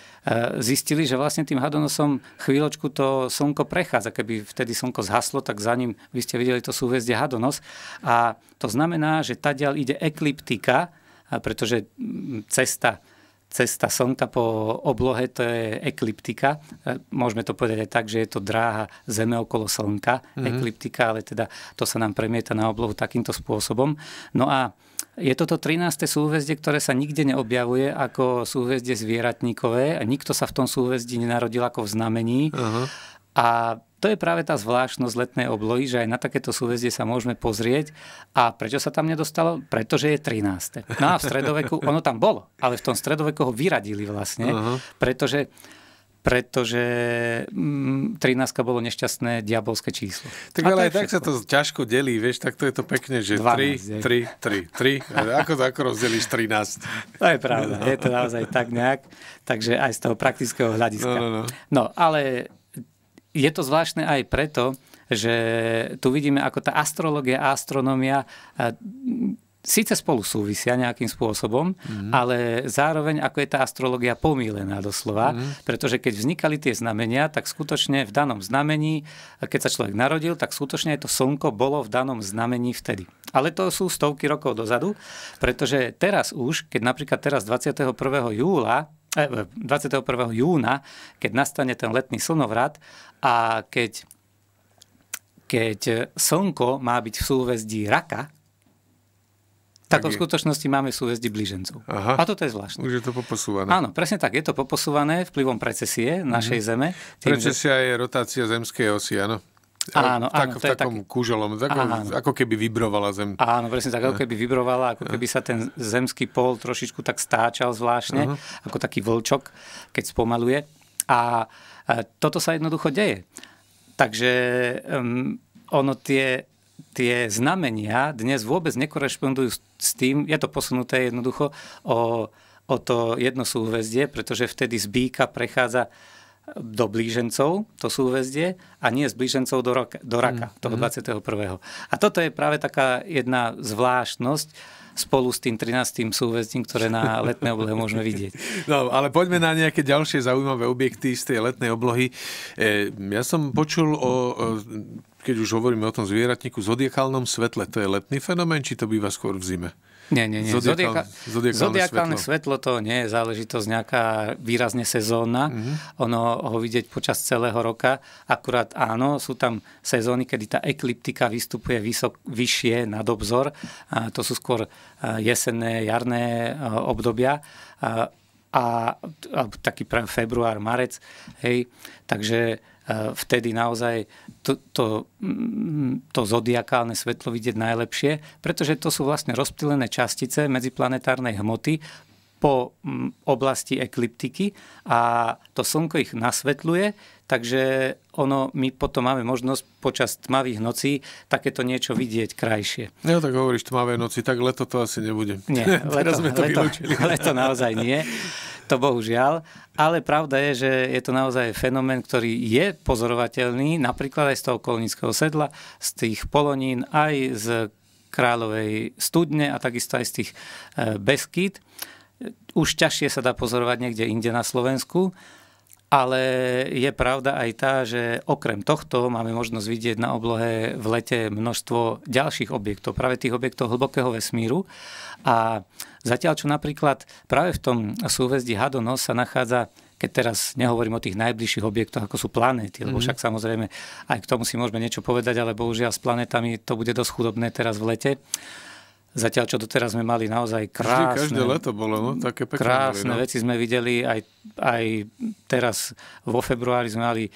zistili, že vlastne tým Hadonosom chvíľočku to slnko prechádza. Keby vtedy slnko zhaslo, tak za ním by ste videli to súhvezdie Hadonos. A to znamená, že tadiaľ ide ekliptika, eh, pretože mm, cesta cesta Slnka po oblohe, to je ekliptika. E, môžeme to povedať aj tak, že je to dráha Zeme okolo Slnka, mm-hmm. ekliptika, ale teda to sa nám premieta na oblohu takýmto spôsobom. No a je toto 13. súhvezdie, ktoré sa nikde neobjavuje ako súhvezdie zvieratníkové. Nikto sa v tom súhvezdí nenarodil ako v znamení. Uh-huh. A to je práve tá zvláštnosť letnej oblohy, že aj na takéto súvezdie sa môžeme pozrieť. A prečo sa tam nedostalo? Pretože je 13. No a v stredoveku, ono tam bolo, ale v tom stredoveku ho vyradili vlastne, uh-huh. pretože pretože 13 mm, bolo nešťastné diabolské číslo. Tak ale aj tak sa to ťažko delí, vieš, tak to je to pekne, že 12, 3, 3, 3, 3. Ako to ako rozdelíš 13? To je pravda, no. je to naozaj tak nejak, takže aj z toho praktického hľadiska. No, no, no. no ale je to zvláštne aj preto, že tu vidíme, ako tá astrologia a astronomia síce spolu súvisia nejakým spôsobom, mm-hmm. ale zároveň ako je tá astrologia pomílená doslova, mm-hmm. pretože keď vznikali tie znamenia, tak skutočne v danom znamení, keď sa človek narodil, tak skutočne aj to slnko bolo v danom znamení vtedy. Ale to sú stovky rokov dozadu, pretože teraz už, keď napríklad teraz 21. júla 21. E, júna, keď nastane ten letný slnovrat a keď, keď slnko má byť v súvezdí raka, tak, tak v skutočnosti máme súvezdí blížencov. Aha, a toto je zvláštne. Už je to poposúvané. Áno, presne tak. Je to poposúvané vplyvom precesie našej mm-hmm. Zeme. Tým, Precesia že... je rotácia zemskej osy, áno. Áno, Tak, áno v takom taký... kúželom, takom, ako keby vybrovala zem. Áno, presne tak, ako keby vibrovala, ako keby sa ten zemský pol trošičku tak stáčal zvláštne, uh-huh. ako taký vlčok, keď spomaluje. A e, toto sa jednoducho deje. Takže um, ono tie tie znamenia dnes vôbec nekorešpondujú s tým, je to posunuté jednoducho o, o to jedno súhvezdie, pretože vtedy z býka prechádza do blížencov, to súvezdie, a nie z blížencov do, roka, do raka, mm. toho 21. A toto je práve taká jedna zvláštnosť spolu s tým 13. súvezdím, ktoré na letnej oblohe môžeme vidieť. No, ale poďme na nejaké ďalšie zaujímavé objekty z tej letnej oblohy. E, ja som počul o, keď už hovoríme o tom zvieratníku, zodiakálnom svetle. To je letný fenomén, či to býva skôr v zime? Nie, nie, nie. Zodiakál, zodiakálne, zodiakálne svetlo. svetlo to nie je záležitosť nejaká výrazne sezóna. Mm-hmm. Ono ho vidieť počas celého roka. Akurát áno, sú tam sezóny, kedy tá ekliptika vystupuje vysok, vyššie nad obzor. A to sú skôr e, jesenné, jarné e, obdobia. A, a, a taký február, marec. Hej. Takže E, vtedy naozaj to, to, mm, to zodiakálne svetlo vidieť najlepšie, pretože to sú vlastne rozptýlené častice medziplanetárnej hmoty po mm, oblasti ekliptiky a to slnko ich nasvetľuje, takže ono, my potom máme možnosť počas tmavých nocí takéto niečo vidieť krajšie. Ja no tak hovoríš tmavé noci, tak leto to asi nebude. Nie, leto, Teraz sme to leto, leto naozaj nie. to bohužiaľ. Ale pravda je, že je to naozaj fenomén, ktorý je pozorovateľný, napríklad aj z toho kolonického sedla, z tých polonín, aj z Kráľovej studne a takisto aj z tých e, beskyt. Už ťažšie sa dá pozorovať niekde inde na Slovensku, ale je pravda aj tá, že okrem tohto máme možnosť vidieť na oblohe v lete množstvo ďalších objektov, práve tých objektov hlbokého vesmíru. A Zatiaľ, čo napríklad práve v tom súvezdi Hadonos sa nachádza keď teraz nehovorím o tých najbližších objektoch, ako sú planéty, lebo mhm. však samozrejme aj k tomu si môžeme niečo povedať, ale bohužiaľ s planetami to bude dosť chudobné teraz v lete. Zatiaľ, čo doteraz sme mali naozaj krásne... Vždy, každé leto bolo, no, také pekné. Krásne boli, no. veci sme videli, aj, aj teraz vo februári sme mali e,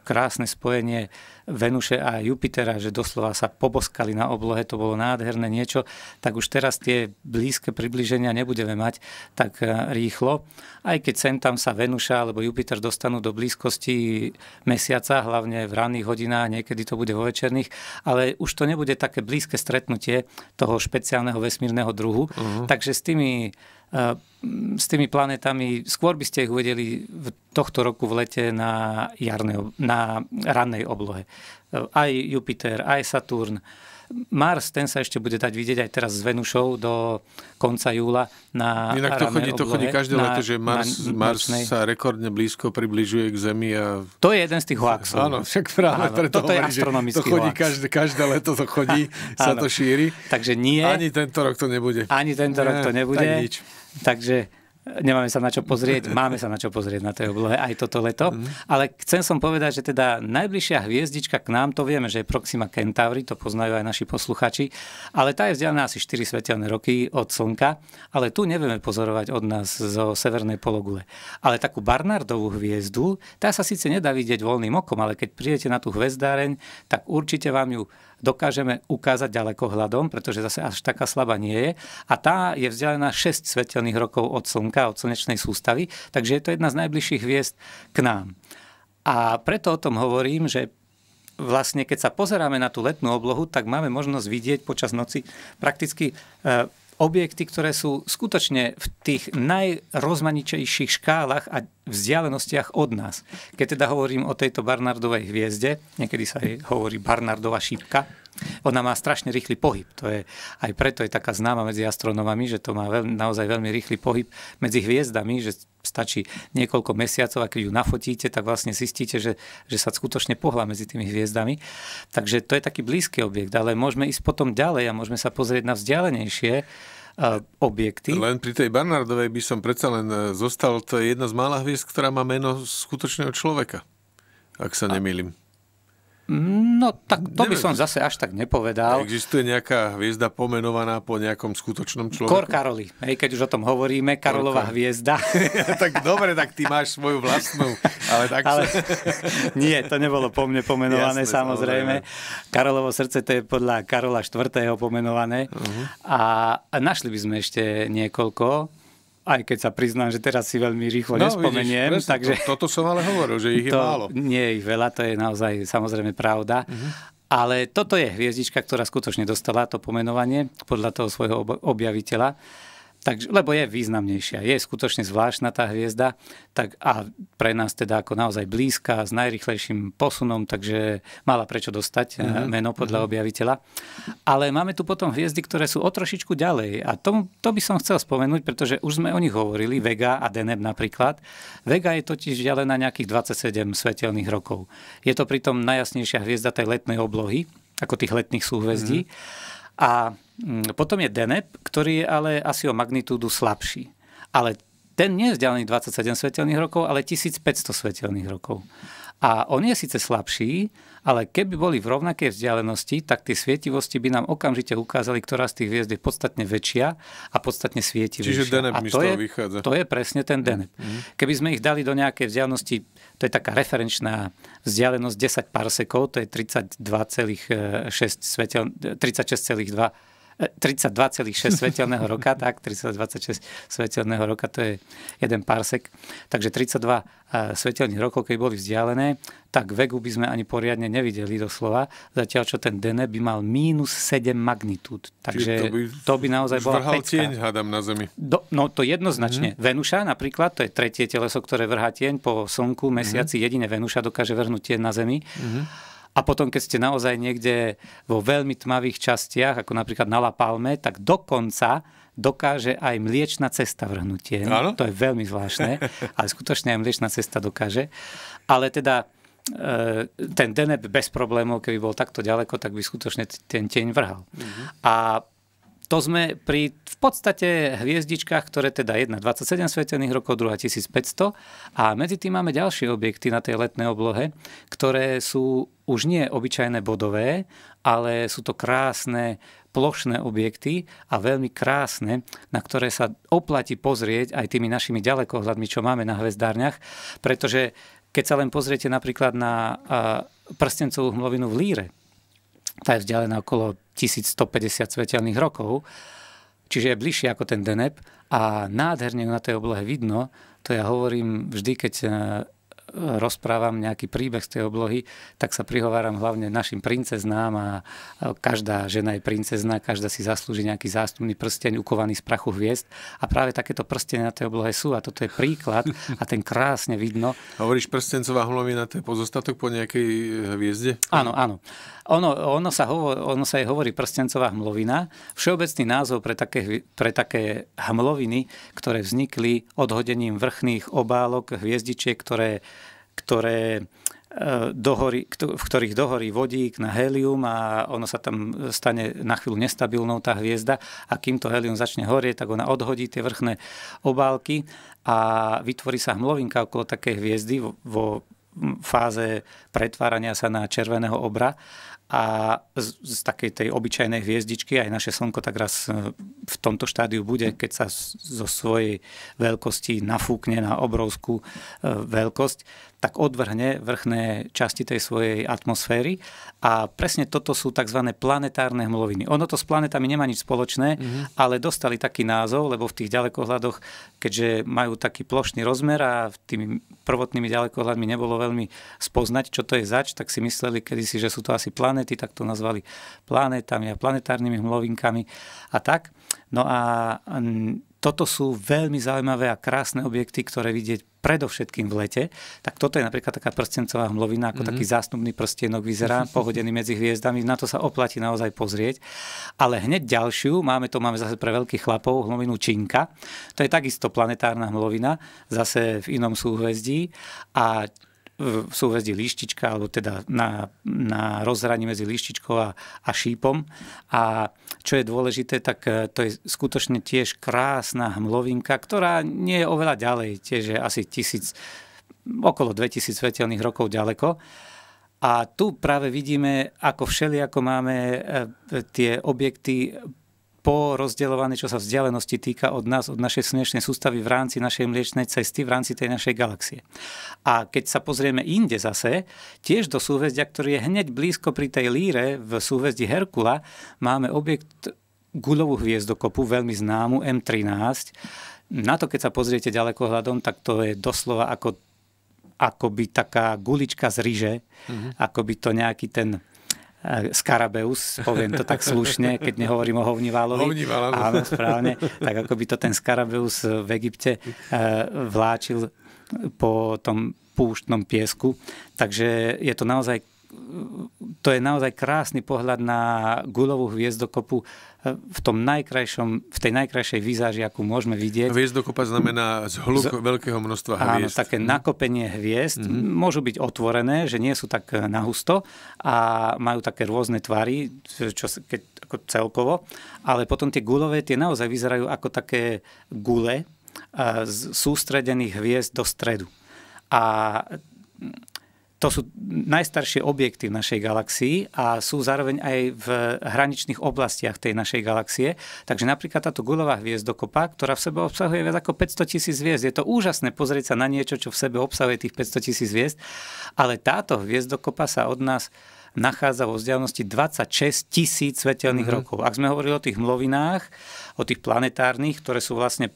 krásne spojenie Venuše a Jupitera, že doslova sa poboskali na oblohe, to bolo nádherné niečo, tak už teraz tie blízke približenia nebudeme mať tak e, rýchlo. Aj keď sem tam sa Venuša alebo Jupiter dostanú do blízkosti mesiaca, hlavne v ranných hodinách, niekedy to bude vo večerných, ale už to nebude také blízke stretnutie toho špeciálneho vesmírneho druhu. Uh-huh. Takže s tými Ehm, s tými planetami, skôr by ste ich uvedeli v tohto roku v lete na, jarnej, na rannej oblohe. Ehm, aj Jupiter, aj Saturn, Mars, ten sa ešte bude dať vidieť aj teraz s Venušou do konca júla na Inak to chodí, to chodí každé na, leto, že Mars, na, Mars sa rekordne blízko približuje k Zemi. A... To je jeden z tých hoaxov. Áno, však práve áno, preto toto hovorí, je že to chodí každé, každé leto, to chodí, sa áno. to šíri. Takže nie. Ani tento rok to nebude. Ani tento nie, rok to nebude. Tak nič. Takže Nemáme sa na čo pozrieť, máme sa na čo pozrieť na tej oblohe aj toto leto. mm Ale chcem som povedať, že teda najbližšia hviezdička k nám, to vieme, že je Proxima Centauri, to poznajú aj naši posluchači, ale tá je vzdialená asi 4 svetelné roky od Slnka, ale tu nevieme pozorovať od nás zo severnej pologule. Ale takú Barnardovú hviezdu, tá sa síce nedá vidieť voľným okom, ale keď prídete na tú hviezdáreň, tak určite vám ju dokážeme ukázať ďaleko hľadom, pretože zase až taká slabá nie je. A tá je vzdialená 6 svetelných rokov od Slnka, od slnečnej sústavy, takže je to jedna z najbližších hviezd k nám. A preto o tom hovorím, že vlastne keď sa pozeráme na tú letnú oblohu, tak máme možnosť vidieť počas noci prakticky e, objekty, ktoré sú skutočne v tých najrozmaničejších škálach a vzdialenostiach od nás. Keď teda hovorím o tejto Barnardovej hviezde, niekedy sa jej hovorí Barnardova šípka, ona má strašne rýchly pohyb. To je, aj preto je taká známa medzi astronómami, že to má veľ, naozaj veľmi rýchly pohyb medzi hviezdami, že stačí niekoľko mesiacov a keď ju nafotíte, tak vlastne zistíte, že, že sa skutočne pohla medzi tými hviezdami. Takže to je taký blízky objekt, ale môžeme ísť potom ďalej a môžeme sa pozrieť na vzdialenejšie e, objekty. Len pri tej Barnardovej by som predsa len e, zostal, to je jedna z malých hviezd, ktorá má meno skutočného človeka, ak sa nemýlim. A No tak to Neviem. by som zase až tak nepovedal. Existuje nejaká hviezda pomenovaná po nejakom skutočnom človeku? Kor Karoli, hej, keď už o tom hovoríme, Karolová Korka. hviezda. tak dobre, tak ty máš svoju vlastnú. Ale, tak ale nie, to nebolo po mne pomenované Jasné, samozrejme. samozrejme. Karolovo srdce to je podľa Karola IV. pomenované. Uh-huh. A našli by sme ešte niekoľko aj keď sa priznám, že teraz si veľmi rýchlo no, nespomeniem. Vidíš, presne, takže... to, toto som ale hovoril, že ich to, je málo. Nie je ich veľa, to je naozaj samozrejme pravda. Uh-huh. Ale toto je hviezdička, ktorá skutočne dostala to pomenovanie podľa toho svojho objaviteľa. Takže, lebo je významnejšia, je skutočne zvláštna tá hviezda tak, a pre nás teda ako naozaj blízka, s najrychlejším posunom, takže mala prečo dostať mm-hmm. meno podľa mm-hmm. objaviteľa. Ale máme tu potom hviezdy, ktoré sú o trošičku ďalej a to, to by som chcel spomenúť, pretože už sme o nich hovorili, Vega a Deneb napríklad. Vega je totiž ďalej na nejakých 27 svetelných rokov. Je to pritom najjasnejšia hviezda tej letnej oblohy, ako tých letných súhvezdí. Mm-hmm. A Mm, potom je Deneb, ktorý je ale asi o magnitúdu slabší. Ale ten nie je vzdialený 27 svetelných rokov, ale 1500 svetelných rokov. A on je síce slabší, ale keby boli v rovnakej vzdialenosti, tak tie svietivosti by nám okamžite ukázali, ktorá z tých hviezd je podstatne väčšia a podstatne svietivejšia. Čiže deneb a to je, vychádza. To je presne ten deneb. Mm-hmm. Keby sme ich dali do nejakej vzdialenosti, to je taká referenčná vzdialenosť 10 parsekov, to je 32,6 eh, svetel, 36,2 eh, 32,6 e, svetelného roka, tak 326 svetelného roka, to je jeden parsek. Takže 32 e, svetelných rokov, keď boli vzdialené, tak vegu by sme ani poriadne nevideli doslova, zatiaľ čo ten Dene by mal minus 7 magnitúd. Takže to by, to by naozaj bola pecka. tieň, hádam, na Zemi. Do, no to jednoznačne. Mm-hmm. Venuša napríklad, to je tretie teleso, ktoré vrhá tieň po Slnku, mhm. mesiaci, mm-hmm. jedine Venuša dokáže vrhnúť tieň na Zemi. Mm-hmm a potom, keď ste naozaj niekde vo veľmi tmavých častiach, ako napríklad na La Palme, tak dokonca dokáže aj mliečna cesta vrhnutie. Áno? To je veľmi zvláštne, ale skutočne aj mliečna cesta dokáže. Ale teda e, ten Deneb bez problémov, keby bol takto ďaleko, tak by skutočne ten teň vrhal. Mm-hmm. A to sme pri v podstate hviezdičkách, ktoré teda jedna 27 svetelných rokov, druhá 1500 a medzi tým máme ďalšie objekty na tej letnej oblohe, ktoré sú už nie obyčajné bodové, ale sú to krásne plošné objekty a veľmi krásne, na ktoré sa oplatí pozrieť aj tými našimi ďalekohľadmi, čo máme na hvezdárniach, pretože keď sa len pozriete napríklad na prstencovú hmlovinu v Líre, tá je vzdialená okolo 1150 svetelných rokov, čiže je bližšie ako ten Deneb a nádherne na tej oblohe vidno, to ja hovorím vždy, keď e, rozprávam nejaký príbeh z tej oblohy, tak sa prihováram hlavne našim princeznám a každá žena je princezná, každá si zaslúži nejaký zástupný prsteň ukovaný z prachu hviezd a práve takéto prstenia na tej oblohe sú a toto je príklad a ten krásne vidno. Hovoríš prstencová hlavina, to je pozostatok po nejakej hviezde? Áno, áno. Ono, ono, sa hovor, ono sa jej hovorí prstencová hmlovina. Všeobecný názov pre také, pre také hmloviny, ktoré vznikli odhodením vrchných obálok hviezdičiek, ktoré, ktoré e, dohorí, v ktorých dohorí vodík na helium a ono sa tam stane na chvíľu nestabilnou tá hviezda a kým to helium začne horieť, tak ona odhodí tie vrchné obálky a vytvorí sa hmlovinka okolo takej hviezdy vo fáze pretvárania sa na červeného obra a z, z takej tej obyčajnej hviezdičky aj naše Slnko tak raz e, v tomto štádiu bude, keď sa zo svojej veľkosti nafúkne na obrovskú e, veľkosť, tak odvrhne vrchné časti tej svojej atmosféry. A presne toto sú tzv. planetárne hmloviny. Ono to s planetami nemá nič spoločné, mm-hmm. ale dostali taký názov, lebo v tých ďalekohľadoch, keďže majú taký plošný rozmer a tými prvotnými ďalekohľadmi nebolo veľmi spoznať, čo to je zač, tak si mysleli kedysi, že sú to asi planety, tak to nazvali planetami a planetárnymi hmlovinkami a tak. No a toto sú veľmi zaujímavé a krásne objekty, ktoré vidieť predovšetkým v lete. Tak toto je napríklad taká prstencová hmlovina, ako mm-hmm. taký mhm. zástupný prstenok vyzerá, pohodený medzi hviezdami. Na to sa oplatí naozaj pozrieť. Ale hneď ďalšiu, máme to máme zase pre veľkých chlapov, hmlovinu Činka. To je takisto planetárna hmlovina, zase v inom súhvezdí. A v súhvezdí líštička, alebo teda na, na rozhraní medzi líštičkou a, a šípom. A čo je dôležité, tak e, to je skutočne tiež krásna hmlovinka, ktorá nie je oveľa ďalej, tiež je asi tisíc, okolo 2000 svetelných rokov ďaleko. A tu práve vidíme, ako ako máme e, e, tie objekty porozdeľovaní, čo sa vzdialenosti týka od nás, od našej slnečnej sústavy v rámci našej mliečnej cesty, v rámci tej našej galaxie. A keď sa pozrieme inde zase, tiež do súvezdia, ktorý je hneď blízko pri tej líre v súvezdi Herkula, máme objekt guľovú hviezdokopu, veľmi známu M13. Na to, keď sa pozriete hľadom, tak to je doslova ako akoby taká gulička z ryže, uh-huh. Mhm. akoby to nejaký ten Eh, skarabeus, poviem to tak slušne, keď nehovorím o hovniválovi. Hovnival, áno, správne. Tak ako by to ten skarabeus v Egypte eh, vláčil po tom púštnom piesku. Takže je to naozaj to je naozaj krásny pohľad na gulovú hviezdokopu eh, v, tom najkrajšom, v tej najkrajšej výzáži, akú môžeme vidieť. Hviezdokopa znamená zhluk Z... veľkého množstva hviezd. Áno, také mm. nakopenie hviezd. Mm-hmm. Môžu byť otvorené, že nie sú tak eh, nahusto a majú také rôzne tvary, čo, keď, ako celkovo. Ale potom tie gulové, tie naozaj vyzerajú ako také gule eh, z sústredených hviezd do stredu. A to sú najstaršie objekty v našej galaxii a sú zároveň aj v hraničných oblastiach tej našej galaxie. Takže napríklad táto guľová hviezdokopa, ktorá v sebe obsahuje viac ako 500 tisíc hviezd. Je to úžasné pozrieť sa na niečo, čo v sebe obsahuje tých 500 tisíc hviezd, ale táto hviezdokopa sa od nás nachádza vo vzdialenosti 26 tisíc svetelných mm-hmm. rokov. Ak sme hovorili o tých mlovinách, o tých planetárnych, ktoré sú vlastne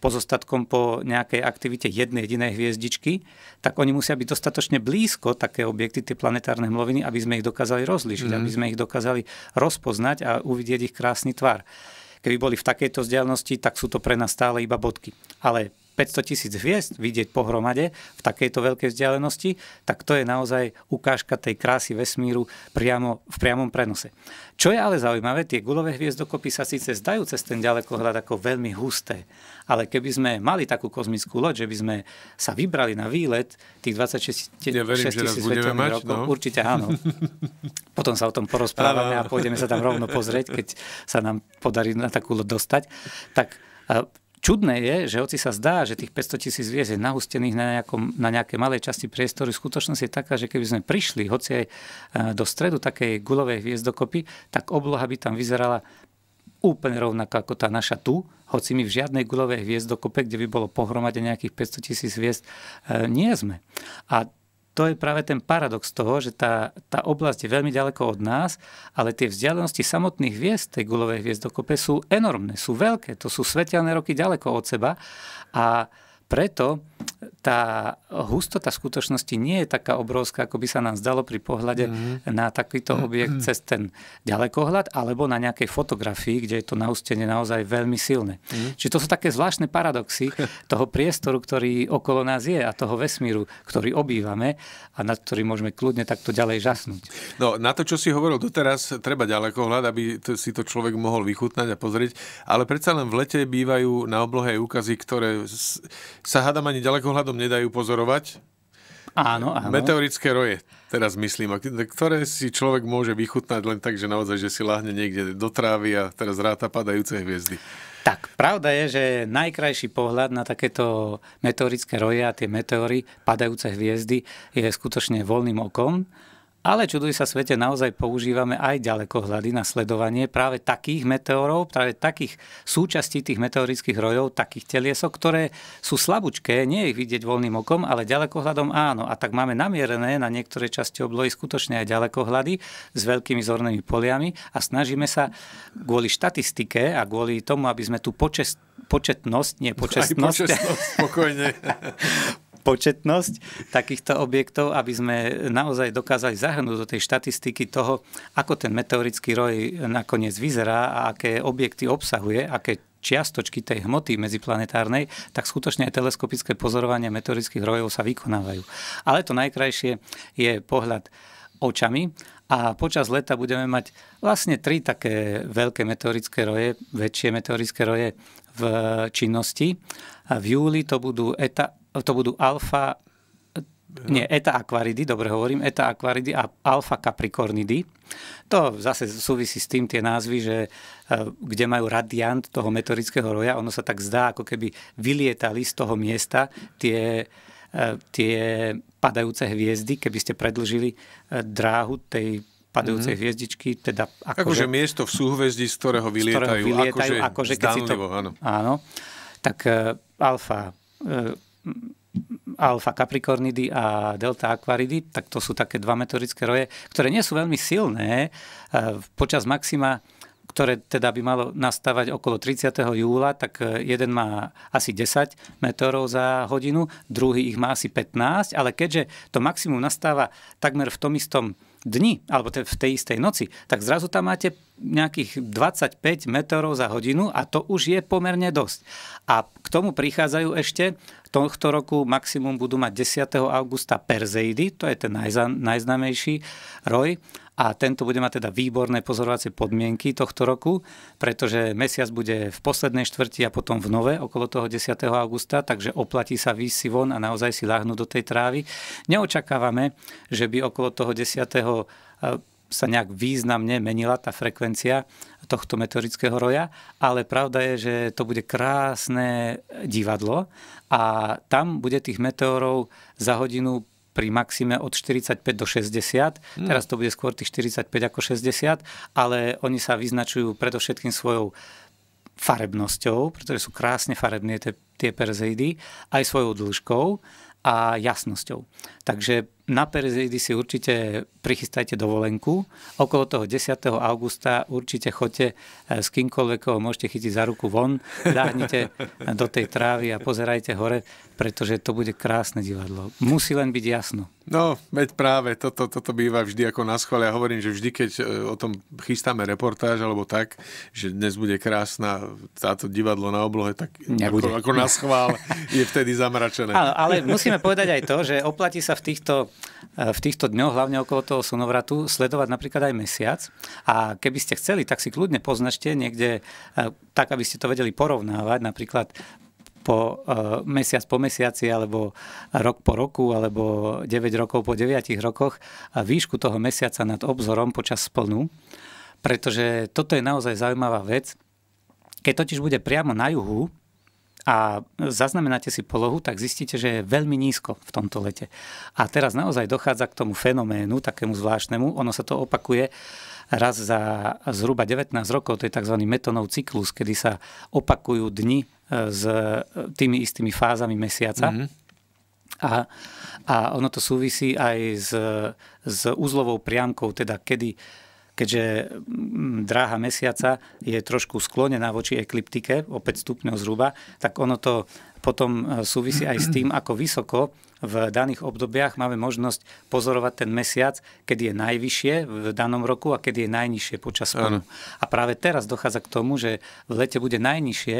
pozostatkom po nejakej aktivite jednej jedinej hviezdičky, tak oni musia byť dostatočne blízko také objekty, tie planetárne hmloviny, aby sme ich dokázali rozlišiť, mm. aby sme ich dokázali rozpoznať a uvidieť ich krásny tvar. Keby boli v takejto vzdialenosti, tak sú to pre nás stále iba bodky. Ale 500 tisíc hviezd vidieť pohromade v takejto veľkej vzdialenosti, tak to je naozaj ukážka tej krásy vesmíru priamo, v priamom prenose. Čo je ale zaujímavé, tie gulové hviezdokopy sa síce zdajú cez ten ďalekohľad ako veľmi husté, ale keby sme mali takú kozmickú loď, že by sme sa vybrali na výlet tých 26 ja verím, tisíc svetelných rokov, no. určite áno. Potom sa o tom porozprávame a pôjdeme sa tam rovno pozrieť, keď sa nám podarí na takú loď dostať. Tak Čudné je, že hoci sa zdá, že tých 500 tisíc hviezd je nahustených na, nejakom, na nejaké malej časti priestoru, skutočnosť je taká, že keby sme prišli hoci aj do stredu takej gulovej hviezdokopy, tak obloha by tam vyzerala úplne rovnaká ako tá naša tu, hoci my v žiadnej gulovej hviezdokope, kde by bolo pohromade nejakých 500 tisíc hviezd, e, nie sme. A to je práve ten paradox toho, že tá, tá oblasť je veľmi ďaleko od nás, ale tie vzdialenosti samotných hviezd tej gulovej hviezdokope sú enormné, sú veľké, to sú svetelné roky ďaleko od seba a preto tá hustota skutočnosti nie je taká obrovská, ako by sa nám zdalo pri pohľade mm-hmm. na takýto mhm. objekt mm-hmm. cez ten ďalekohľad alebo na nejakej fotografii, kde je to naustenie naozaj veľmi silné. Mm-hmm. Čiže to sú také zvláštne paradoxy toho priestoru, ktorý okolo nás je a toho vesmíru, ktorý obývame a nad ktorý môžeme kľudne takto ďalej žasnúť. No, na to, čo si hovoril doteraz, treba ďalekohľad, aby to, si to človek mohol vychutnať a pozrieť, ale predsa len v lete bývajú na oblohe ukazy, ktoré sa hádam ani ďalekohľadom nedajú pozorovať. Áno, áno. Meteorické roje, teraz myslím, ktoré si človek môže vychutnať len tak, že naozaj, že si láhne niekde do trávy a teraz ráta padajúce hviezdy. Tak, pravda je, že najkrajší pohľad na takéto meteorické roje a tie meteory, padajúce hviezdy, je skutočne voľným okom. Ale čuduj sa svete, naozaj používame aj ďalekohľady na sledovanie práve takých meteorov, práve takých súčastí tých meteorických rojov, takých teliesok, ktoré sú slabúčké, nie je ich vidieť voľným okom, ale ďalekohľadom áno. A tak máme namierené na niektoré časti oblohy skutočne aj ďalekohľady s veľkými zornými poliami a snažíme sa kvôli štatistike a kvôli tomu, aby sme tu počest, početnosť, nie počestnosť, aj počestnosť spokojne. početnosť takýchto objektov, aby sme naozaj dokázali zahrnúť do tej štatistiky toho, ako ten meteorický roj nakoniec vyzerá a aké objekty obsahuje, aké čiastočky tej hmoty medziplanetárnej, tak skutočne aj teleskopické pozorovania meteorických rojov sa vykonávajú. Ale to najkrajšie je pohľad očami a počas leta budeme mať vlastne tri také veľké meteorické roje, väčšie meteorické roje v činnosti. A v júli to budú ETA to budú alfa, nie, eta akvaridy, dobre hovorím, eta akvaridy a alfa kaprikornidy. To zase súvisí s tým tie názvy, že e, kde majú radiant toho meteorického roja, ono sa tak zdá, ako keby vylietali z toho miesta tie, e, tie padajúce hviezdy, keby ste predlžili e, dráhu tej padajúcej mm-hmm. hviezdičky, teda ako akože že, miesto v súhvezdí, z ktorého vylietajú, z ktorého vylietajú akože, akože keď si to, áno. áno, tak uh, alfa uh, alfa Capricornidy a delta Aquaridy, tak to sú také dva meteorické roje, ktoré nie sú veľmi silné. E, počas maxima ktoré teda by malo nastávať okolo 30. júla, tak e, jeden má asi 10 meteorov za hodinu, druhý ich má asi 15, ale keďže to maximum nastáva takmer v tom istom dni, alebo v tej istej noci, tak zrazu tam máte nejakých 25 meteorov za hodinu a to už je pomerne dosť. A k tomu prichádzajú ešte, tohto roku maximum budú mať 10. augusta Perzeidy, to je ten najznámejší roj, a tento bude mať teda výborné pozorovacie podmienky tohto roku, pretože mesiac bude v poslednej štvrti a potom v nove okolo toho 10. augusta, takže oplatí sa výsť si von a naozaj si láhnú do tej trávy. Neočakávame, že by okolo toho 10. E, sa nejak významne menila tá frekvencia tohto meteorického roja, ale pravda je, že to bude krásne divadlo a tam bude tých meteorov za hodinu pri maxime od 45 do 60. Mm. Teraz to bude skôr tých 45 ako 60, ale oni sa vyznačujú predovšetkým svojou farebnosťou, pretože sú krásne farebné tie, tie perzeidy, aj svojou dĺžkou a jasnosťou. Takže na Perzeidy si určite prichystajte dovolenku. Okolo toho 10. augusta určite chodte e, s kýmkoľvek, môžete chytiť za ruku von, dáhnite do tej trávy a pozerajte hore, pretože to bude krásne divadlo. Musí len byť jasno. No, veď práve, toto, toto býva vždy ako na schvále. Ja hovorím, že vždy, keď e, o tom chystáme reportáž alebo tak, že dnes bude krásna táto divadlo na oblohe, tak ako, ako na schvál je vtedy zamračené. Ale, ale musíme povedať aj to, že oplatí sa v týchto E, v týchto dňoch, hlavne okolo toho slnovratu, sledovať napríklad aj mesiac. A keby ste chceli, tak si kľudne poznačte niekde, e, tak aby ste to vedeli porovnávať, napríklad po e, mesiac po mesiaci, alebo rok po roku, alebo 9 rokov po 9 rokoch a výšku toho mesiaca nad obzorom počas splnu. Pretože toto je naozaj zaujímavá vec. Keď totiž bude priamo na juhu, a zaznamenáte si polohu, tak zistíte, že je veľmi nízko v tomto lete. A teraz naozaj dochádza k tomu fenoménu, takému zvláštnemu, ono sa to opakuje raz za zhruba 19 rokov, to je tzv. metonov cyklus, kedy sa opakujú dni e, s e, tými istými fázami mesiaca. Mm-hmm. A, a ono to súvisí aj s, s uzlovou priamkou, teda kedy uh, keďže mm, dráha mesiaca je trošku sklonená voči ekliptike, o 5 stupňov zhruba, tak ono to potom e, súvisí aj s tým, ako vysoko v daných obdobiach máme možnosť pozorovať ten mesiac, kedy je najvyššie v danom roku a kedy je najnižšie počas roku. A práve teraz dochádza k tomu, že v lete bude najnižšie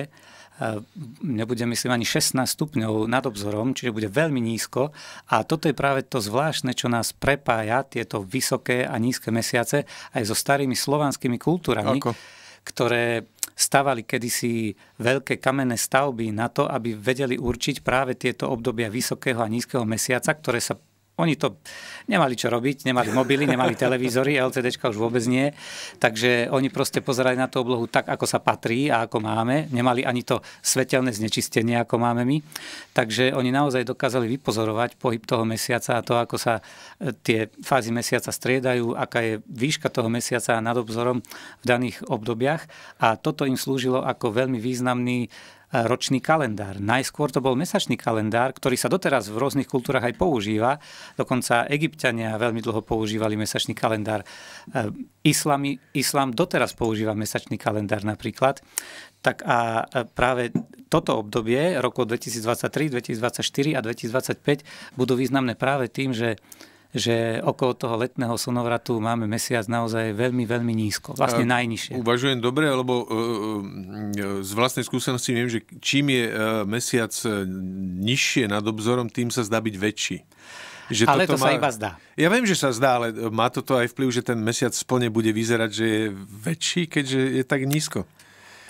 nebude myslím ani 16 stupňov nad obzorom, čiže bude veľmi nízko. A toto je práve to zvláštne, čo nás prepája, tieto vysoké a nízke mesiace, aj so starými slovanskými kultúrami, Ako? ktoré stavali kedysi veľké kamenné stavby na to, aby vedeli určiť práve tieto obdobia vysokého a nízkeho mesiaca, ktoré sa oni to nemali čo robiť, nemali mobily, nemali televízory, LCDčka už vôbec nie, takže oni proste pozerali na tú oblohu tak, ako sa patrí a ako máme, nemali ani to svetelné znečistenie, ako máme my, takže oni naozaj dokázali vypozorovať pohyb toho mesiaca a to, ako sa e, tie fázy mesiaca striedajú, aká je výška toho mesiaca nad obzorom v daných obdobiach a toto im slúžilo ako veľmi významný ročný kalendár. Najskôr to bol mesačný kalendár, ktorý sa doteraz v rôznych kultúrach aj používa. Dokonca egyptiania veľmi dlho používali mesačný kalendár. E, islami, islám doteraz používa mesačný kalendár napríklad. Tak a e, práve toto obdobie, roku 2023, 2024 a 2025, budú významné práve tým, že že okolo toho letného slnovratu máme mesiac naozaj veľmi, veľmi nízko. Vlastne najnižšie. Uvažujem dobre, lebo e, e, e, z vlastnej skúsenosti viem, že čím je mesiac nižšie nad obzorom, tým sa zdá byť väčší. Že ale to má... sa iba zdá. Ja viem, že sa zdá, ale má toto aj vplyv, že ten mesiac splne bude vyzerať, že je väčší, keďže je tak nízko.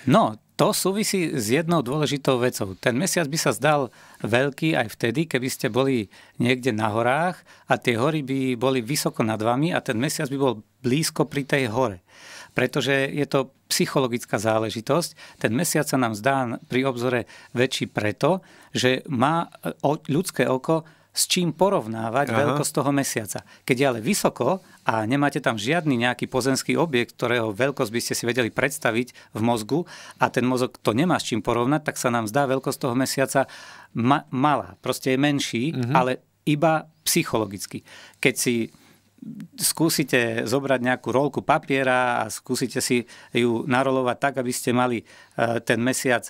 No, to súvisí s jednou dôležitou vecou. Ten mesiac by sa zdal veľký aj vtedy, keby ste boli niekde na horách a tie hory by boli vysoko nad vami a ten mesiac by bol blízko pri tej hore. Pretože je to psychologická záležitosť. Ten mesiac sa nám zdá pri obzore väčší preto, že má ľudské oko s čím porovnávať Aha. veľkosť toho mesiaca. Keď je ale vysoko a nemáte tam žiadny nejaký pozemský objekt, ktorého veľkosť by ste si vedeli predstaviť v mozgu a ten mozog to nemá s čím porovnať, tak sa nám zdá veľkosť toho mesiaca ma- malá, proste je menší, uh-huh. ale iba psychologicky. Keď si skúsite zobrať nejakú rolku papiera a skúsite si ju narolovať tak, aby ste mali eh, ten mesiac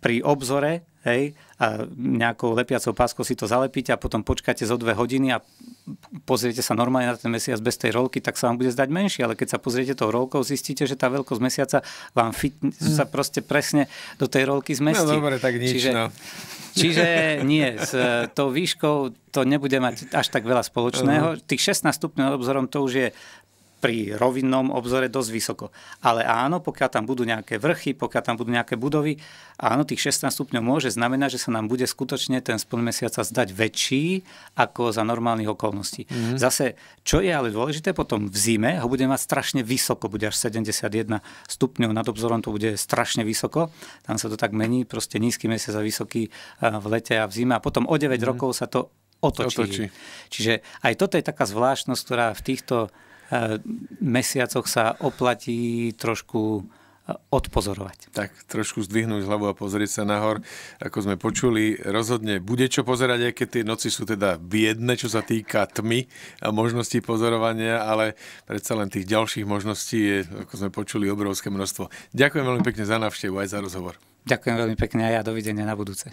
pri obzore, hej, a nejakou lepiacou páskou si to zalepíte a potom počkáte zo dve hodiny a pozriete sa normálne na ten mesiac bez tej rolky, tak sa vám bude zdať menší, ale keď sa pozriete tou rolkou, zistíte, že tá veľkosť mesiaca vám fit, hmm. sa proste presne do tej rolky no zmestí. No dobre, tak nič, čiže, no. čiže nie, s e, tou výškou to nebude mať až tak veľa spoločného. Tých 16 stupňov obzorom to už je pri rovinnom obzore dosť vysoko. Ale áno, pokiaľ tam budú nejaké vrchy, pokiaľ tam budú nejaké budovy, áno, tých 16 stupňov môže znamenať, že sa nám bude skutočne ten spln mesiaca zdať väčší ako za normálnych okolností. Mm-hmm. Zase, čo je ale dôležité, potom v zime ho bude mať strašne vysoko, bude až 71 stupňov nad obzorom, to bude strašne vysoko. Tam sa to tak mení, proste nízky mesiac a vysoký v lete a v zime. A potom o 9 mm-hmm. rokov sa to otočí. otočí. Čiže aj toto je taká zvláštnosť, ktorá v týchto E, mesiacoch sa oplatí trošku e, odpozorovať. Tak, trošku zdvihnúť hlavu a pozrieť sa nahor. Ako sme počuli, rozhodne bude čo pozerať, aj keď tie noci sú teda biedne, čo sa týka tmy a možností pozorovania, ale predsa len tých ďalších možností je, ako sme počuli, obrovské množstvo. Ďakujem veľmi pekne za návštevu aj za rozhovor. Ďakujem veľmi pekne a ja dovidenia na budúce.